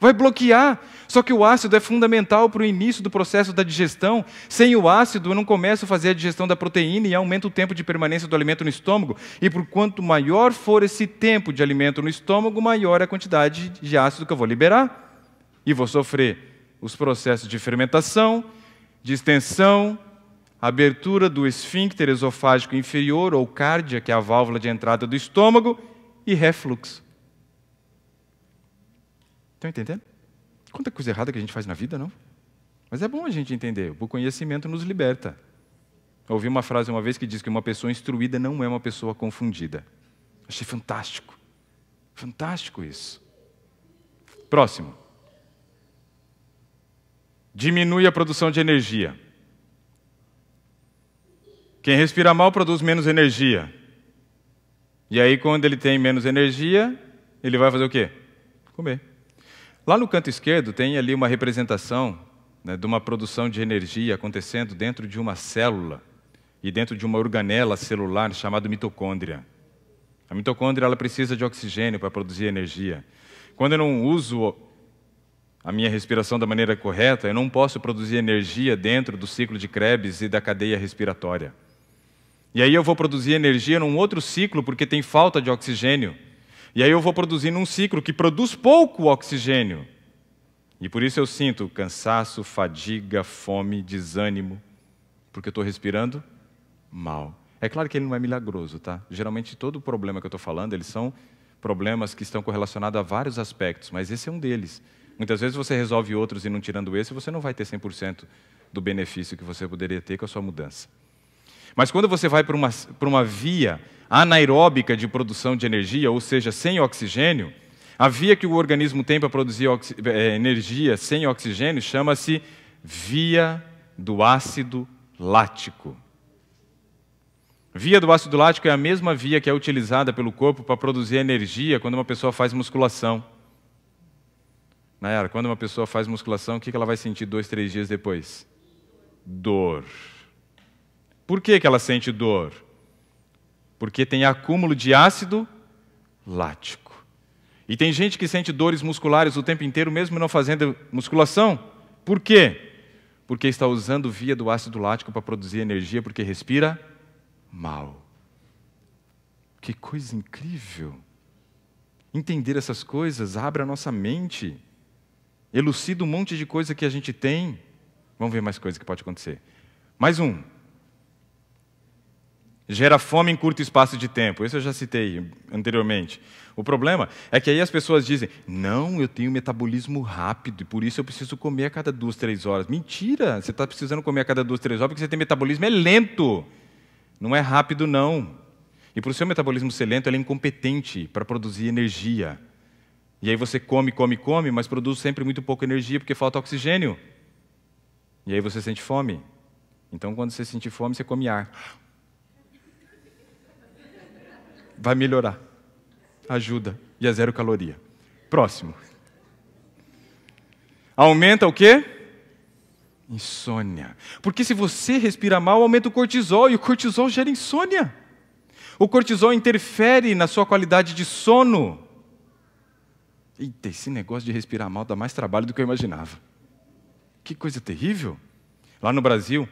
Vai bloquear. Só que o ácido é fundamental para o início do processo da digestão. Sem o ácido, eu não começo a fazer a digestão da proteína e aumenta o tempo de permanência do alimento no estômago. E por quanto maior for esse tempo de alimento no estômago, maior é a quantidade de ácido que eu vou liberar. E vou sofrer os processos de fermentação, distensão, abertura do esfíncter esofágico inferior ou cárdia, que é a válvula de entrada do estômago, e refluxo. Estão entendendo? Quanta coisa errada que a gente faz na vida, não? Mas é bom a gente entender. O conhecimento nos liberta. Eu ouvi uma frase uma vez que diz que uma pessoa instruída não é uma pessoa confundida. Achei fantástico. Fantástico isso. Próximo. Diminui a produção de energia. Quem respira mal produz menos energia. E aí, quando ele tem menos energia, ele vai fazer o quê? Comer. Lá no canto esquerdo tem ali uma representação né, de uma produção de energia acontecendo dentro de uma célula e dentro de uma organela celular chamada mitocôndria. A mitocôndria ela precisa de oxigênio para produzir energia. Quando eu não uso a minha respiração da maneira correta, eu não posso produzir energia dentro do ciclo de Krebs e da cadeia respiratória. E aí eu vou produzir energia num outro ciclo porque tem falta de oxigênio. E aí eu vou produzindo um ciclo que produz pouco oxigênio. E por isso eu sinto cansaço, fadiga, fome, desânimo, porque eu estou respirando mal. É claro que ele não é milagroso, tá? Geralmente todo problema que eu estou falando, eles são problemas que estão correlacionados a vários aspectos, mas esse é um deles. Muitas vezes você resolve outros e não tirando esse, você não vai ter 100% do benefício que você poderia ter com a sua mudança. Mas quando você vai para uma, uma via anaeróbica de produção de energia, ou seja, sem oxigênio, a via que o organismo tem para produzir eh, energia sem oxigênio chama-se via do ácido lático. Via do ácido lático é a mesma via que é utilizada pelo corpo para produzir energia quando uma pessoa faz musculação. Nayara, quando uma pessoa faz musculação, o que ela vai sentir dois, três dias depois? Dor. Por que, que ela sente dor? Porque tem acúmulo de ácido lático. E tem gente que sente dores musculares o tempo inteiro, mesmo não fazendo musculação. Por quê? Porque está usando via do ácido lático para produzir energia, porque respira mal. Que coisa incrível! Entender essas coisas abre a nossa mente, elucida um monte de coisa que a gente tem. Vamos ver mais coisas que pode acontecer. Mais um. Gera fome em curto espaço de tempo. Isso eu já citei anteriormente. O problema é que aí as pessoas dizem: não, eu tenho metabolismo rápido e por isso eu preciso comer a cada duas, três horas. Mentira! Você está precisando comer a cada duas, três horas porque você tem metabolismo é lento. Não é rápido, não. E para o seu metabolismo ser lento, ele é incompetente para produzir energia. E aí você come, come, come, mas produz sempre muito pouca energia porque falta oxigênio. E aí você sente fome. Então, quando você sentir fome, você come ar vai melhorar. Ajuda. E é zero caloria. Próximo. Aumenta o quê? Insônia. Porque se você respira mal, aumenta o cortisol e o cortisol gera insônia. O cortisol interfere na sua qualidade de sono. Eita, esse negócio de respirar mal dá mais trabalho do que eu imaginava. Que coisa terrível. Lá no Brasil,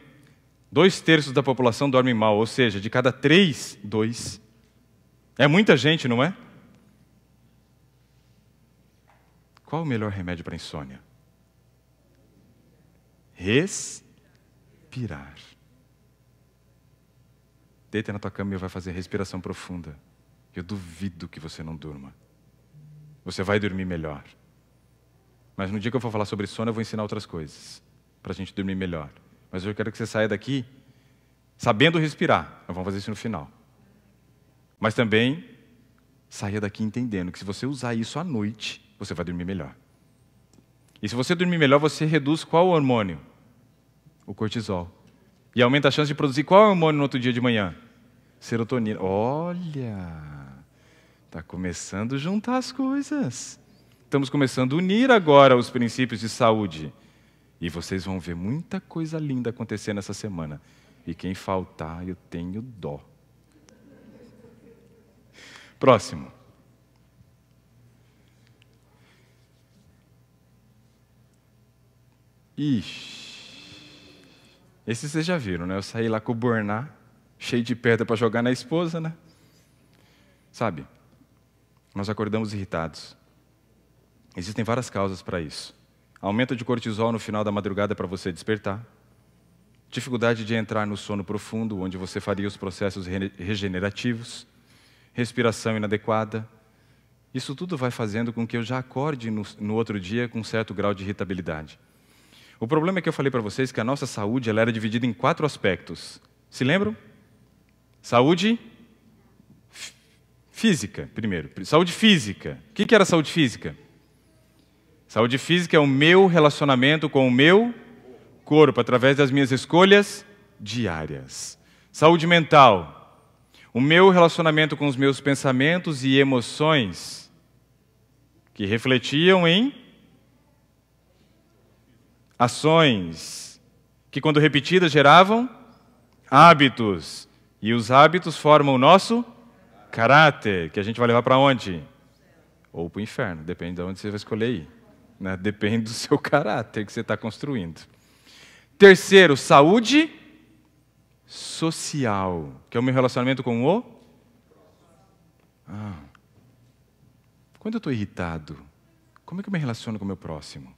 dois terços da população dorme mal, ou seja, de cada três, dois é muita gente, não é? Qual o melhor remédio para insônia? Respirar. Deita na tua cama e vai fazer respiração profunda. Eu duvido que você não durma. Você vai dormir melhor. Mas no dia que eu for falar sobre sono, eu vou ensinar outras coisas para a gente dormir melhor. Mas eu quero que você saia daqui sabendo respirar. Nós vamos fazer isso no final. Mas também saia daqui entendendo que se você usar isso à noite, você vai dormir melhor. E se você dormir melhor, você reduz qual hormônio? O cortisol. E aumenta a chance de produzir qual hormônio no outro dia de manhã? Serotonina. Olha! Está começando a juntar as coisas. Estamos começando a unir agora os princípios de saúde. E vocês vão ver muita coisa linda acontecendo essa semana. E quem faltar, eu tenho dó. Próximo. Ixi. Esse vocês já viram, né? Eu saí lá com o Borná, cheio de pedra para jogar na esposa, né? Sabe? Nós acordamos irritados. Existem várias causas para isso. Aumento de cortisol no final da madrugada é para você despertar. Dificuldade de entrar no sono profundo, onde você faria os processos regenerativos respiração inadequada. Isso tudo vai fazendo com que eu já acorde no, no outro dia com um certo grau de irritabilidade. O problema é que eu falei para vocês que a nossa saúde ela era dividida em quatro aspectos. Se lembram? Saúde física, primeiro. Saúde física. O que era saúde física? Saúde física é o meu relacionamento com o meu corpo através das minhas escolhas diárias. Saúde mental. O meu relacionamento com os meus pensamentos e emoções, que refletiam em ações, que, quando repetidas, geravam hábitos. E os hábitos formam o nosso caráter, que a gente vai levar para onde? Ou para o inferno, depende de onde você vai escolher ir. Né? Depende do seu caráter que você está construindo. Terceiro, saúde social, que é o meu relacionamento com o. Ah. Quando eu estou irritado, como é que eu me relaciono com o meu próximo?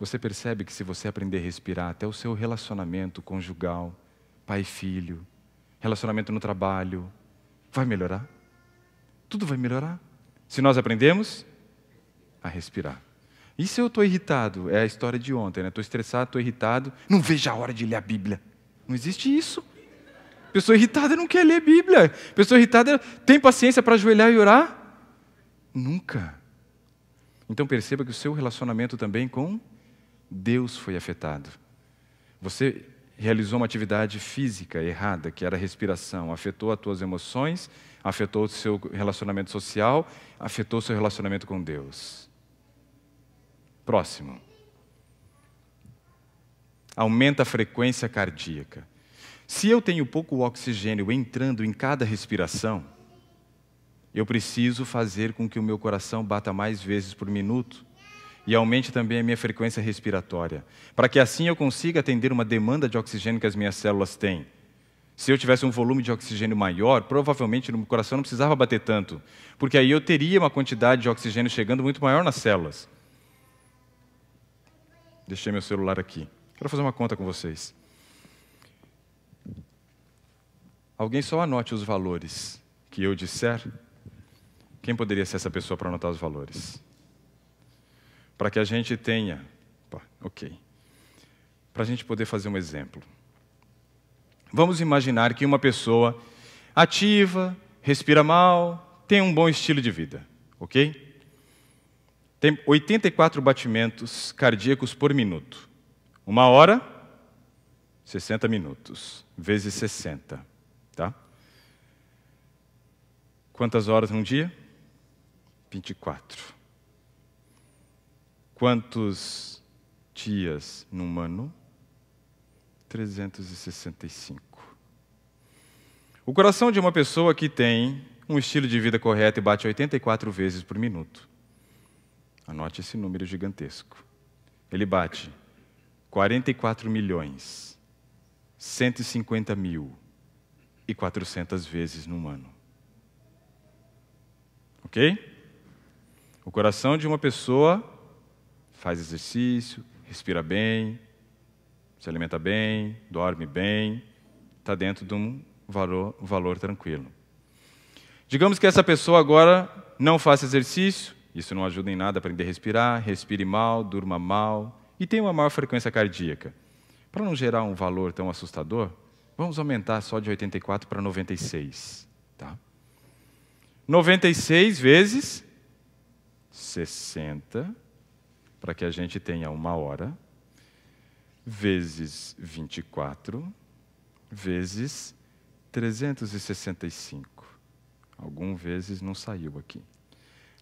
Você percebe que se você aprender a respirar, até o seu relacionamento conjugal, pai e filho, relacionamento no trabalho, vai melhorar? Tudo vai melhorar se nós aprendemos a respirar. E se eu estou irritado? É a história de ontem, né? Estou estressado, estou irritado, não vejo a hora de ler a Bíblia. Não existe isso. Pessoa irritada não quer ler Bíblia. Pessoa irritada tem paciência para ajoelhar e orar? Nunca. Então perceba que o seu relacionamento também com Deus foi afetado. Você realizou uma atividade física errada, que era a respiração, afetou as tuas emoções, afetou o seu relacionamento social, afetou o seu relacionamento com Deus próximo. Aumenta a frequência cardíaca. Se eu tenho pouco oxigênio entrando em cada respiração, eu preciso fazer com que o meu coração bata mais vezes por minuto e aumente também a minha frequência respiratória, para que assim eu consiga atender uma demanda de oxigênio que as minhas células têm. Se eu tivesse um volume de oxigênio maior, provavelmente no meu coração não precisava bater tanto, porque aí eu teria uma quantidade de oxigênio chegando muito maior nas células. Deixei meu celular aqui. Quero fazer uma conta com vocês. Alguém só anote os valores que eu disser. Quem poderia ser essa pessoa para anotar os valores? Para que a gente tenha. ok. Para a gente poder fazer um exemplo. Vamos imaginar que uma pessoa ativa, respira mal, tem um bom estilo de vida, ok? tem 84 batimentos cardíacos por minuto. Uma hora, 60 minutos, vezes 60. Tá? Quantas horas num dia? 24. Quantos dias num ano? 365. O coração de uma pessoa que tem um estilo de vida correto e bate 84 vezes por minuto Anote esse número gigantesco. Ele bate 44 milhões, 150 mil e 400 vezes num ano. Ok? O coração de uma pessoa faz exercício, respira bem, se alimenta bem, dorme bem, está dentro de um valor, valor tranquilo. Digamos que essa pessoa agora não faça exercício, isso não ajuda em nada a aprender a respirar, respire mal, durma mal e tenha uma maior frequência cardíaca. Para não gerar um valor tão assustador, vamos aumentar só de 84 para 96. Tá? 96 vezes 60, para que a gente tenha uma hora, vezes 24, vezes 365. Algum vezes não saiu aqui.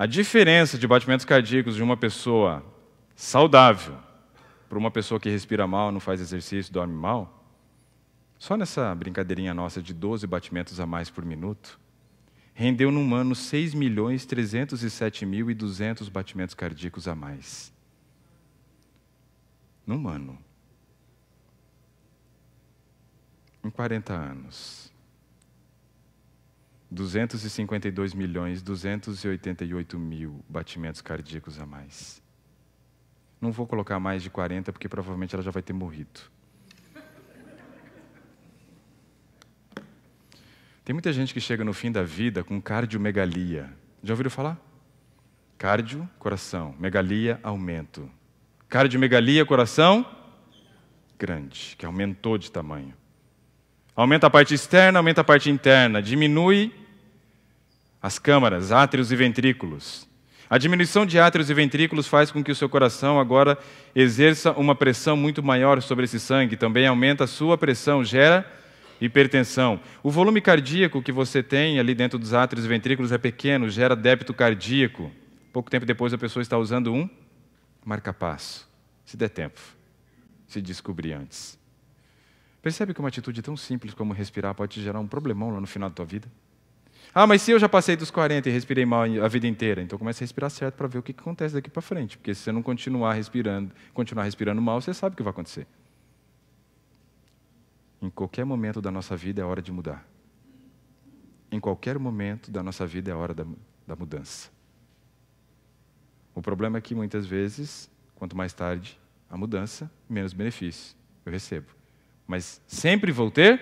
A diferença de batimentos cardíacos de uma pessoa saudável para uma pessoa que respira mal, não faz exercício, dorme mal, só nessa brincadeirinha nossa de 12 batimentos a mais por minuto, rendeu num ano 6.307.200 milhões mil e batimentos cardíacos a mais. Num ano. Em 40 anos. 252 milhões 288 mil batimentos cardíacos a mais. Não vou colocar mais de 40 porque provavelmente ela já vai ter morrido. Tem muita gente que chega no fim da vida com cardiomegalia. Já ouviram falar? Cardio, coração. Megalia, aumento. Cardiomegalia, coração grande, que aumentou de tamanho. Aumenta a parte externa, aumenta a parte interna. Diminui as câmaras, átrios e ventrículos. A diminuição de átrios e ventrículos faz com que o seu coração agora exerça uma pressão muito maior sobre esse sangue, também aumenta a sua pressão, gera hipertensão. O volume cardíaco que você tem ali dentro dos átrios e ventrículos é pequeno, gera débito cardíaco. Pouco tempo depois a pessoa está usando um marca-passo, se der tempo, se descobrir antes. Percebe que uma atitude tão simples como respirar pode te gerar um problemão lá no final da tua vida? Ah, mas se eu já passei dos 40 e respirei mal a vida inteira, então comece a respirar certo para ver o que, que acontece daqui para frente, porque se você não continuar respirando, continuar respirando mal, você sabe o que vai acontecer. Em qualquer momento da nossa vida é hora de mudar. Em qualquer momento da nossa vida é hora da, da mudança. O problema é que muitas vezes, quanto mais tarde a mudança, menos benefício eu recebo mas sempre vou ter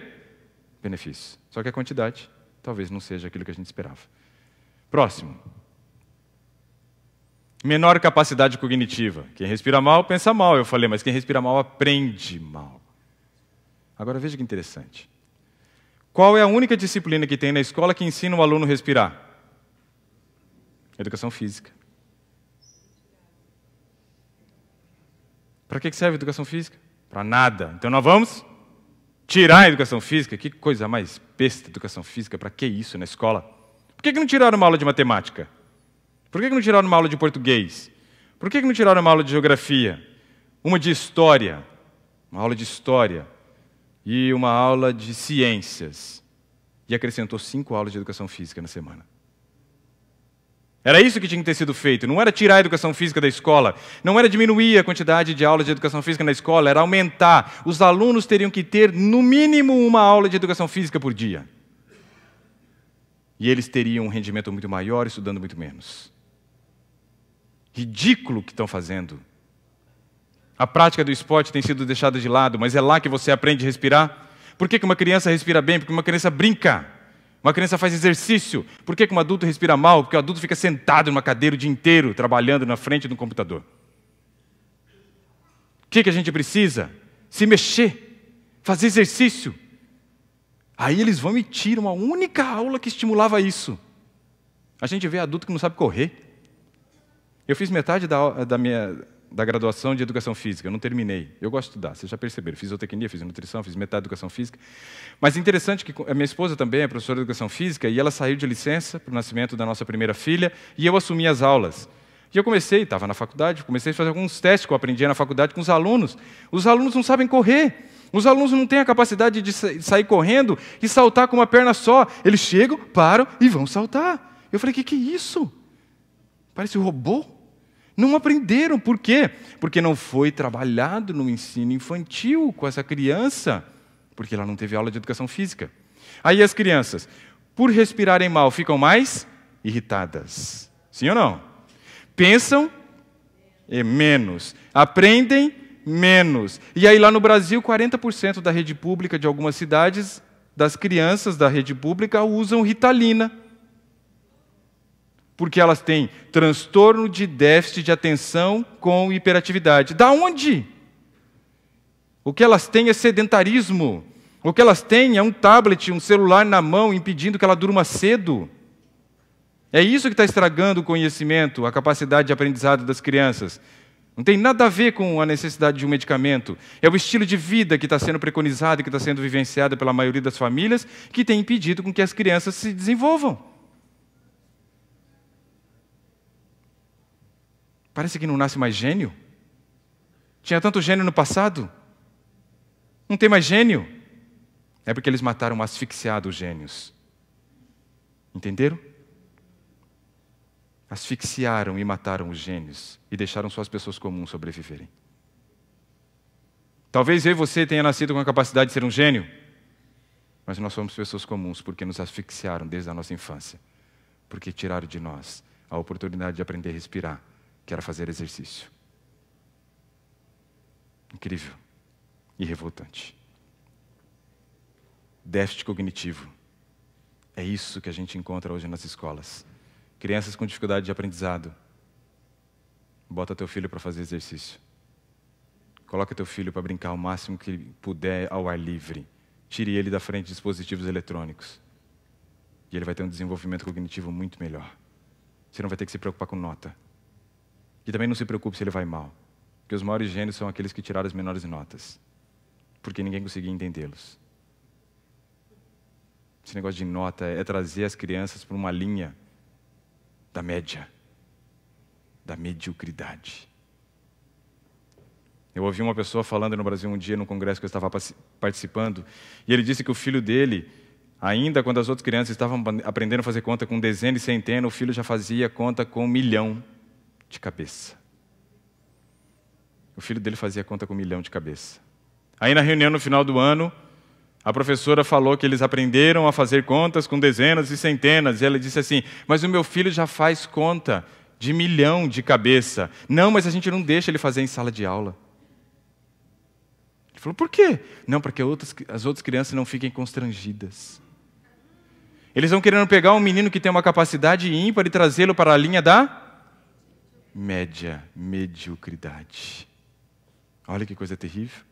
benefícios. Só que a quantidade talvez não seja aquilo que a gente esperava. Próximo. Menor capacidade cognitiva. Quem respira mal, pensa mal. Eu falei, mas quem respira mal, aprende mal. Agora veja que interessante. Qual é a única disciplina que tem na escola que ensina o aluno a respirar? Educação física. Para que serve educação física? Para nada. Então nós vamos Tirar a educação física, que coisa mais besta educação física, para que isso na escola? Por que, que não tiraram uma aula de matemática? Por que, que não tiraram uma aula de português? Por que, que não tiraram uma aula de geografia? Uma de história, uma aula de história e uma aula de ciências. E acrescentou cinco aulas de educação física na semana. Era isso que tinha que ter sido feito. Não era tirar a educação física da escola, não era diminuir a quantidade de aulas de educação física na escola, era aumentar. Os alunos teriam que ter, no mínimo, uma aula de educação física por dia. E eles teriam um rendimento muito maior, estudando muito menos. Ridículo o que estão fazendo. A prática do esporte tem sido deixada de lado, mas é lá que você aprende a respirar. Por que uma criança respira bem? Porque uma criança brinca. Uma criança faz exercício. Por que, que um adulto respira mal? Porque o adulto fica sentado numa cadeira o dia inteiro, trabalhando na frente de um computador. O que, que a gente precisa? Se mexer, fazer exercício. Aí eles vão e tiram a única aula que estimulava isso. A gente vê adulto que não sabe correr. Eu fiz metade da, da minha, da graduação de educação física, eu não terminei. Eu gosto de estudar, vocês já perceberam. Fiz zootecnia, fiz nutrição, fiz metade de educação física. Mas é interessante que a minha esposa também é professora de educação física e ela saiu de licença para o nascimento da nossa primeira filha e eu assumi as aulas. E eu comecei, estava na faculdade, comecei a fazer alguns testes que eu aprendia na faculdade com os alunos. Os alunos não sabem correr. Os alunos não têm a capacidade de sair correndo e saltar com uma perna só. Eles chegam, param e vão saltar. Eu falei: o que, que é isso? Parece um robô. Não aprenderam, por quê? Porque não foi trabalhado no ensino infantil com essa criança, porque ela não teve aula de educação física. Aí as crianças, por respirarem mal, ficam mais irritadas. Sim ou não? Pensam menos, aprendem menos. E aí lá no Brasil, 40% da rede pública de algumas cidades, das crianças da rede pública usam ritalina porque elas têm transtorno de déficit de atenção com hiperatividade. Da onde? O que elas têm é sedentarismo. O que elas têm é um tablet, um celular na mão, impedindo que ela durma cedo. É isso que está estragando o conhecimento, a capacidade de aprendizado das crianças. Não tem nada a ver com a necessidade de um medicamento. É o estilo de vida que está sendo preconizado, que está sendo vivenciado pela maioria das famílias, que tem impedido com que as crianças se desenvolvam. Parece que não nasce mais gênio. Tinha tanto gênio no passado. Não tem mais gênio. É porque eles mataram asfixiados gênios. Entenderam? Asfixiaram e mataram os gênios e deixaram só as pessoas comuns sobreviverem. Talvez eu e você tenha nascido com a capacidade de ser um gênio, mas nós somos pessoas comuns porque nos asfixiaram desde a nossa infância, porque tiraram de nós a oportunidade de aprender a respirar, que era fazer exercício. Incrível e revoltante. Déficit cognitivo. É isso que a gente encontra hoje nas escolas. Crianças com dificuldade de aprendizado. Bota teu filho para fazer exercício. Coloca teu filho para brincar o máximo que puder ao ar livre. Tire ele da frente de dispositivos eletrônicos. E ele vai ter um desenvolvimento cognitivo muito melhor. Você não vai ter que se preocupar com nota. E também não se preocupe se ele vai mal, porque os maiores gênios são aqueles que tiraram as menores notas, porque ninguém conseguia entendê-los. Esse negócio de nota é trazer as crianças para uma linha da média, da mediocridade. Eu ouvi uma pessoa falando no Brasil um dia, num congresso que eu estava participando, e ele disse que o filho dele, ainda quando as outras crianças estavam aprendendo a fazer conta com dezena e centena, o filho já fazia conta com um milhão de cabeça. O filho dele fazia conta com um milhão de cabeça. Aí na reunião no final do ano, a professora falou que eles aprenderam a fazer contas com dezenas e centenas, e ela disse assim: Mas o meu filho já faz conta de milhão de cabeça. Não, mas a gente não deixa ele fazer em sala de aula. Ele falou: Por quê? Não, para que as outras crianças não fiquem constrangidas. Eles vão querendo pegar um menino que tem uma capacidade ímpar e trazê-lo para a linha da média mediocridade. Olha que coisa terrível.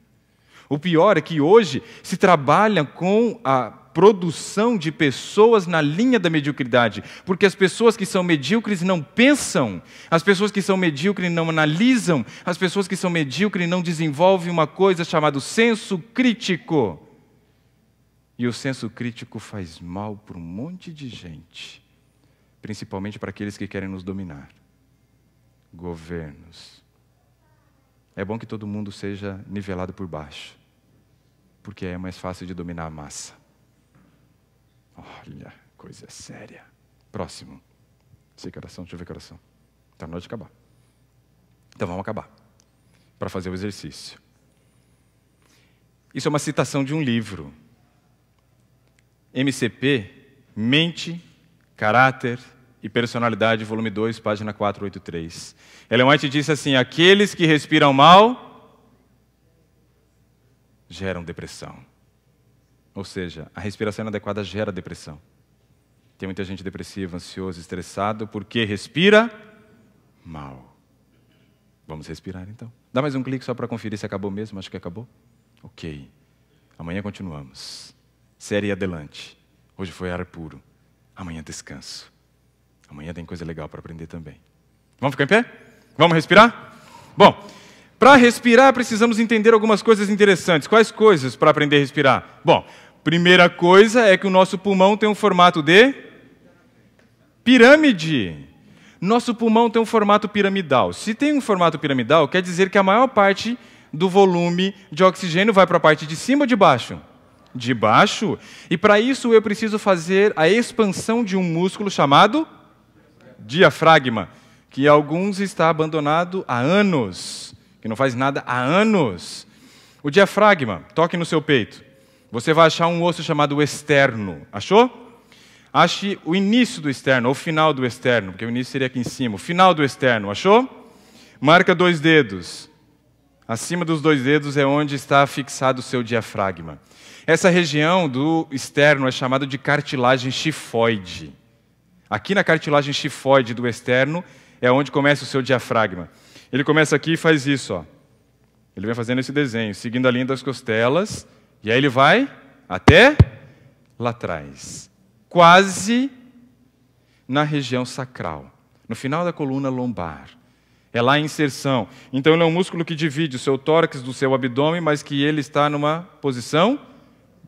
O pior é que hoje se trabalha com a produção de pessoas na linha da mediocridade, porque as pessoas que são medíocres não pensam, as pessoas que são medíocres não analisam, as pessoas que são medíocres não desenvolvem uma coisa chamada senso crítico. E o senso crítico faz mal para um monte de gente, principalmente para aqueles que querem nos dominar governos. É bom que todo mundo seja nivelado por baixo, porque é mais fácil de dominar a massa. Olha, coisa séria. Próximo. Sei coração, deixa eu ver coração. Está na hora de acabar. Então vamos acabar. Para fazer o exercício. Isso é uma citação de um livro. MCP, Mente, Caráter e Personalidade, volume 2, página 483. Ellen White disse assim: Aqueles que respiram mal geram depressão. Ou seja, a respiração inadequada gera depressão. Tem muita gente depressiva, ansiosa, estressada porque respira mal. Vamos respirar então. Dá mais um clique só para conferir se acabou mesmo. Acho que acabou. Ok. Amanhã continuamos. Série adelante. Hoje foi ar puro. Amanhã descanso. Amanhã tem coisa legal para aprender também. Vamos ficar em pé? Vamos respirar? Bom, para respirar precisamos entender algumas coisas interessantes. Quais coisas para aprender a respirar? Bom, primeira coisa é que o nosso pulmão tem um formato de pirâmide. Nosso pulmão tem um formato piramidal. Se tem um formato piramidal, quer dizer que a maior parte do volume de oxigênio vai para a parte de cima ou de baixo? De baixo. E para isso eu preciso fazer a expansão de um músculo chamado diafragma, que alguns está abandonado há anos, que não faz nada há anos. O diafragma, toque no seu peito. Você vai achar um osso chamado externo. Achou? Ache o início do externo, ou o final do externo, porque o início seria aqui em cima. O final do externo, achou? Marca dois dedos. Acima dos dois dedos é onde está fixado o seu diafragma. Essa região do externo é chamada de cartilagem chifoide. Aqui na cartilagem chifoide do externo é onde começa o seu diafragma. Ele começa aqui e faz isso, ó. Ele vem fazendo esse desenho, seguindo a linha das costelas, e aí ele vai até lá atrás, quase na região sacral, no final da coluna lombar. É lá a inserção. Então ele é um músculo que divide o seu tórax do seu abdômen, mas que ele está numa posição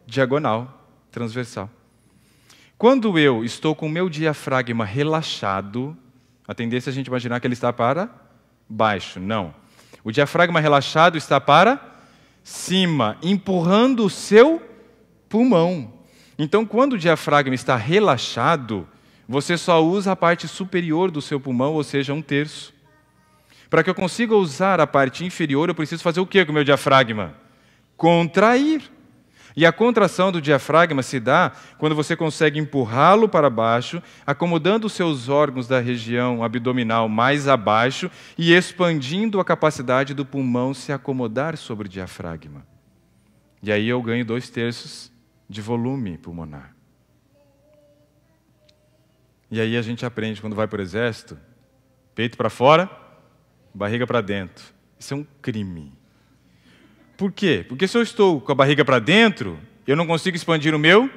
diagonal, transversal. Quando eu estou com o meu diafragma relaxado, a tendência é a gente imaginar que ele está para baixo. Não. O diafragma relaxado está para cima, empurrando o seu pulmão. Então, quando o diafragma está relaxado, você só usa a parte superior do seu pulmão, ou seja, um terço. Para que eu consiga usar a parte inferior, eu preciso fazer o que com o meu diafragma? Contrair. E a contração do diafragma se dá quando você consegue empurrá-lo para baixo, acomodando os seus órgãos da região abdominal mais abaixo e expandindo a capacidade do pulmão se acomodar sobre o diafragma. E aí eu ganho dois terços de volume pulmonar. E aí a gente aprende quando vai para o exército, peito para fora, barriga para dentro. Isso é um crime. Por quê? Porque se eu estou com a barriga para dentro, eu não consigo expandir o meu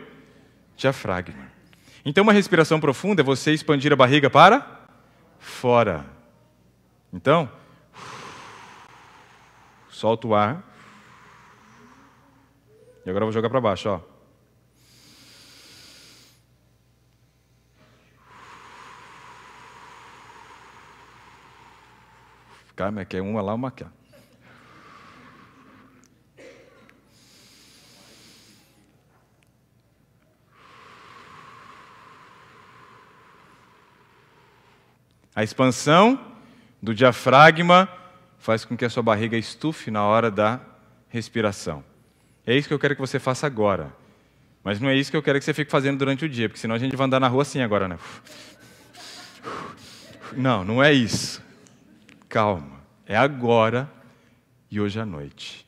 diafragma. Então, uma respiração profunda é você expandir a barriga para fora. Então, solta o ar. E agora eu vou jogar para baixo, ó. Calma, é que é uma lá, uma cá. A expansão do diafragma faz com que a sua barriga estufe na hora da respiração. É isso que eu quero que você faça agora. Mas não é isso que eu quero que você fique fazendo durante o dia, porque senão a gente vai andar na rua assim agora, né? Não, não é isso. Calma. É agora e hoje à noite.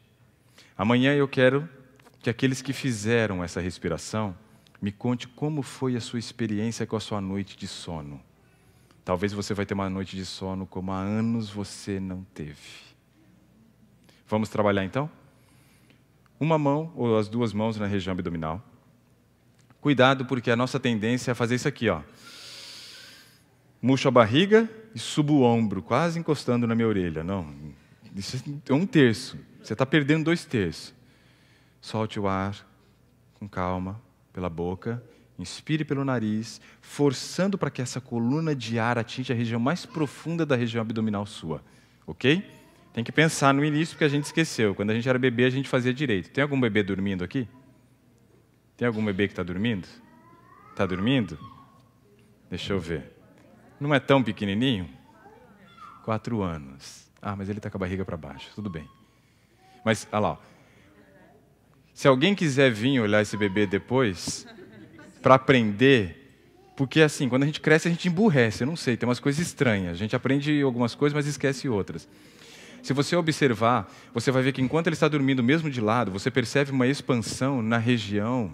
Amanhã eu quero que aqueles que fizeram essa respiração me conte como foi a sua experiência com a sua noite de sono. Talvez você vai ter uma noite de sono como há anos você não teve. Vamos trabalhar então? Uma mão ou as duas mãos na região abdominal. Cuidado porque a nossa tendência é fazer isso aqui, ó. Murcho a barriga e subo o ombro, quase encostando na minha orelha. Não, isso é um terço. Você está perdendo dois terços. Solte o ar com calma pela boca Inspire pelo nariz, forçando para que essa coluna de ar atinja a região mais profunda da região abdominal sua, ok? Tem que pensar no início porque a gente esqueceu. Quando a gente era bebê, a gente fazia direito. Tem algum bebê dormindo aqui? Tem algum bebê que está dormindo? Está dormindo? Deixa eu ver. Não é tão pequenininho? Quatro anos. Ah, mas ele está com a barriga para baixo. Tudo bem. Mas, olha lá. Se alguém quiser vir olhar esse bebê depois, para aprender, porque assim, quando a gente cresce, a gente emburrece, eu não sei, tem umas coisas estranhas. A gente aprende algumas coisas, mas esquece outras. Se você observar, você vai ver que enquanto ele está dormindo mesmo de lado, você percebe uma expansão na região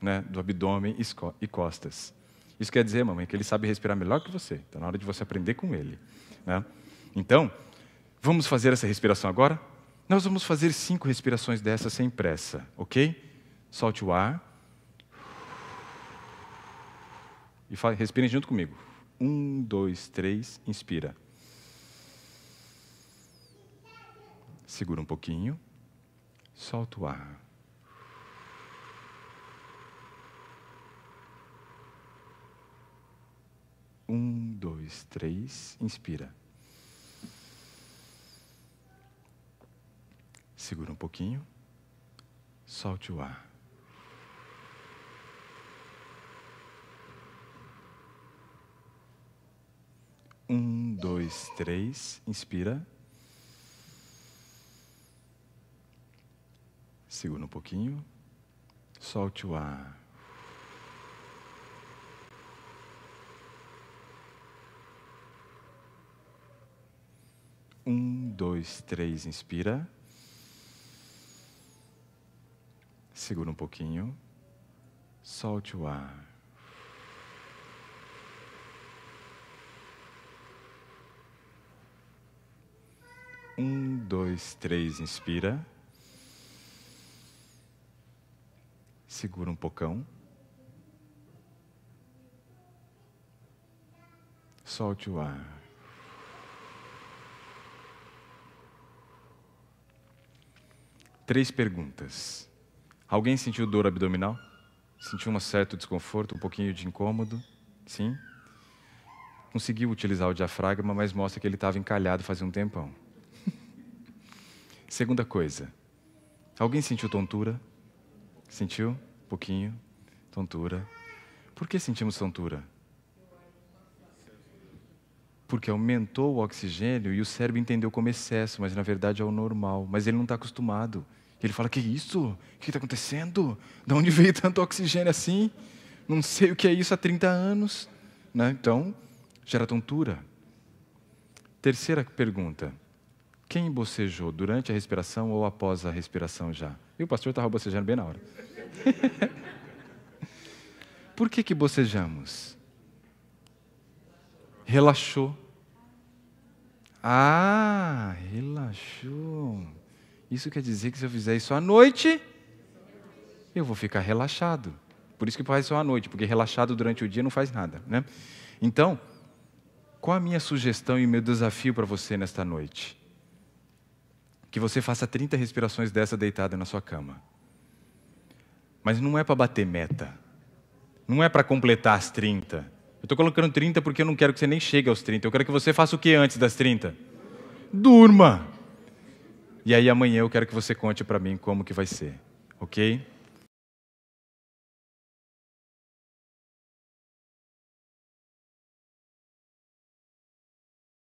né, do abdômen e costas. Isso quer dizer, mamãe, que ele sabe respirar melhor que você. Está na hora de você aprender com ele. Né? Então, vamos fazer essa respiração agora? Nós vamos fazer cinco respirações dessas sem pressa, ok? Solte o ar. E respirem junto comigo. Um, dois, três, inspira. Segura um pouquinho. Solta o ar. Um, dois, três, inspira. Segura um pouquinho. Solte o ar. Um, dois, três. Inspira. Segura um pouquinho. Solte o ar. Um, dois, três. Inspira. Segura um pouquinho. Solte o ar. Um, dois, três, inspira. Segura um pocão. Solte o ar. Três perguntas. Alguém sentiu dor abdominal? Sentiu um certo desconforto, um pouquinho de incômodo? Sim? Conseguiu utilizar o diafragma, mas mostra que ele estava encalhado fazia um tempão. Segunda coisa, alguém sentiu tontura? Sentiu? Um pouquinho. Tontura. Por que sentimos tontura? Porque aumentou o oxigênio e o cérebro entendeu como excesso, mas na verdade é o normal. Mas ele não está acostumado. Ele fala: Que isso? O que está acontecendo? De onde veio tanto oxigênio assim? Não sei o que é isso há 30 anos. Né? Então, gera tontura. Terceira pergunta. Quem bocejou durante a respiração ou após a respiração já? E o pastor estava bocejando bem na hora. Por que, que bocejamos? Relaxou. Ah, relaxou. Isso quer dizer que se eu fizer isso à noite, eu vou ficar relaxado. Por isso que faz só à noite, porque relaxado durante o dia não faz nada, né? Então, qual a minha sugestão e o meu desafio para você nesta noite? que você faça 30 respirações dessa deitada na sua cama. Mas não é para bater meta. Não é para completar as 30. Eu estou colocando 30 porque eu não quero que você nem chegue aos 30. Eu quero que você faça o que antes das 30? Durma! E aí amanhã eu quero que você conte para mim como que vai ser, ok?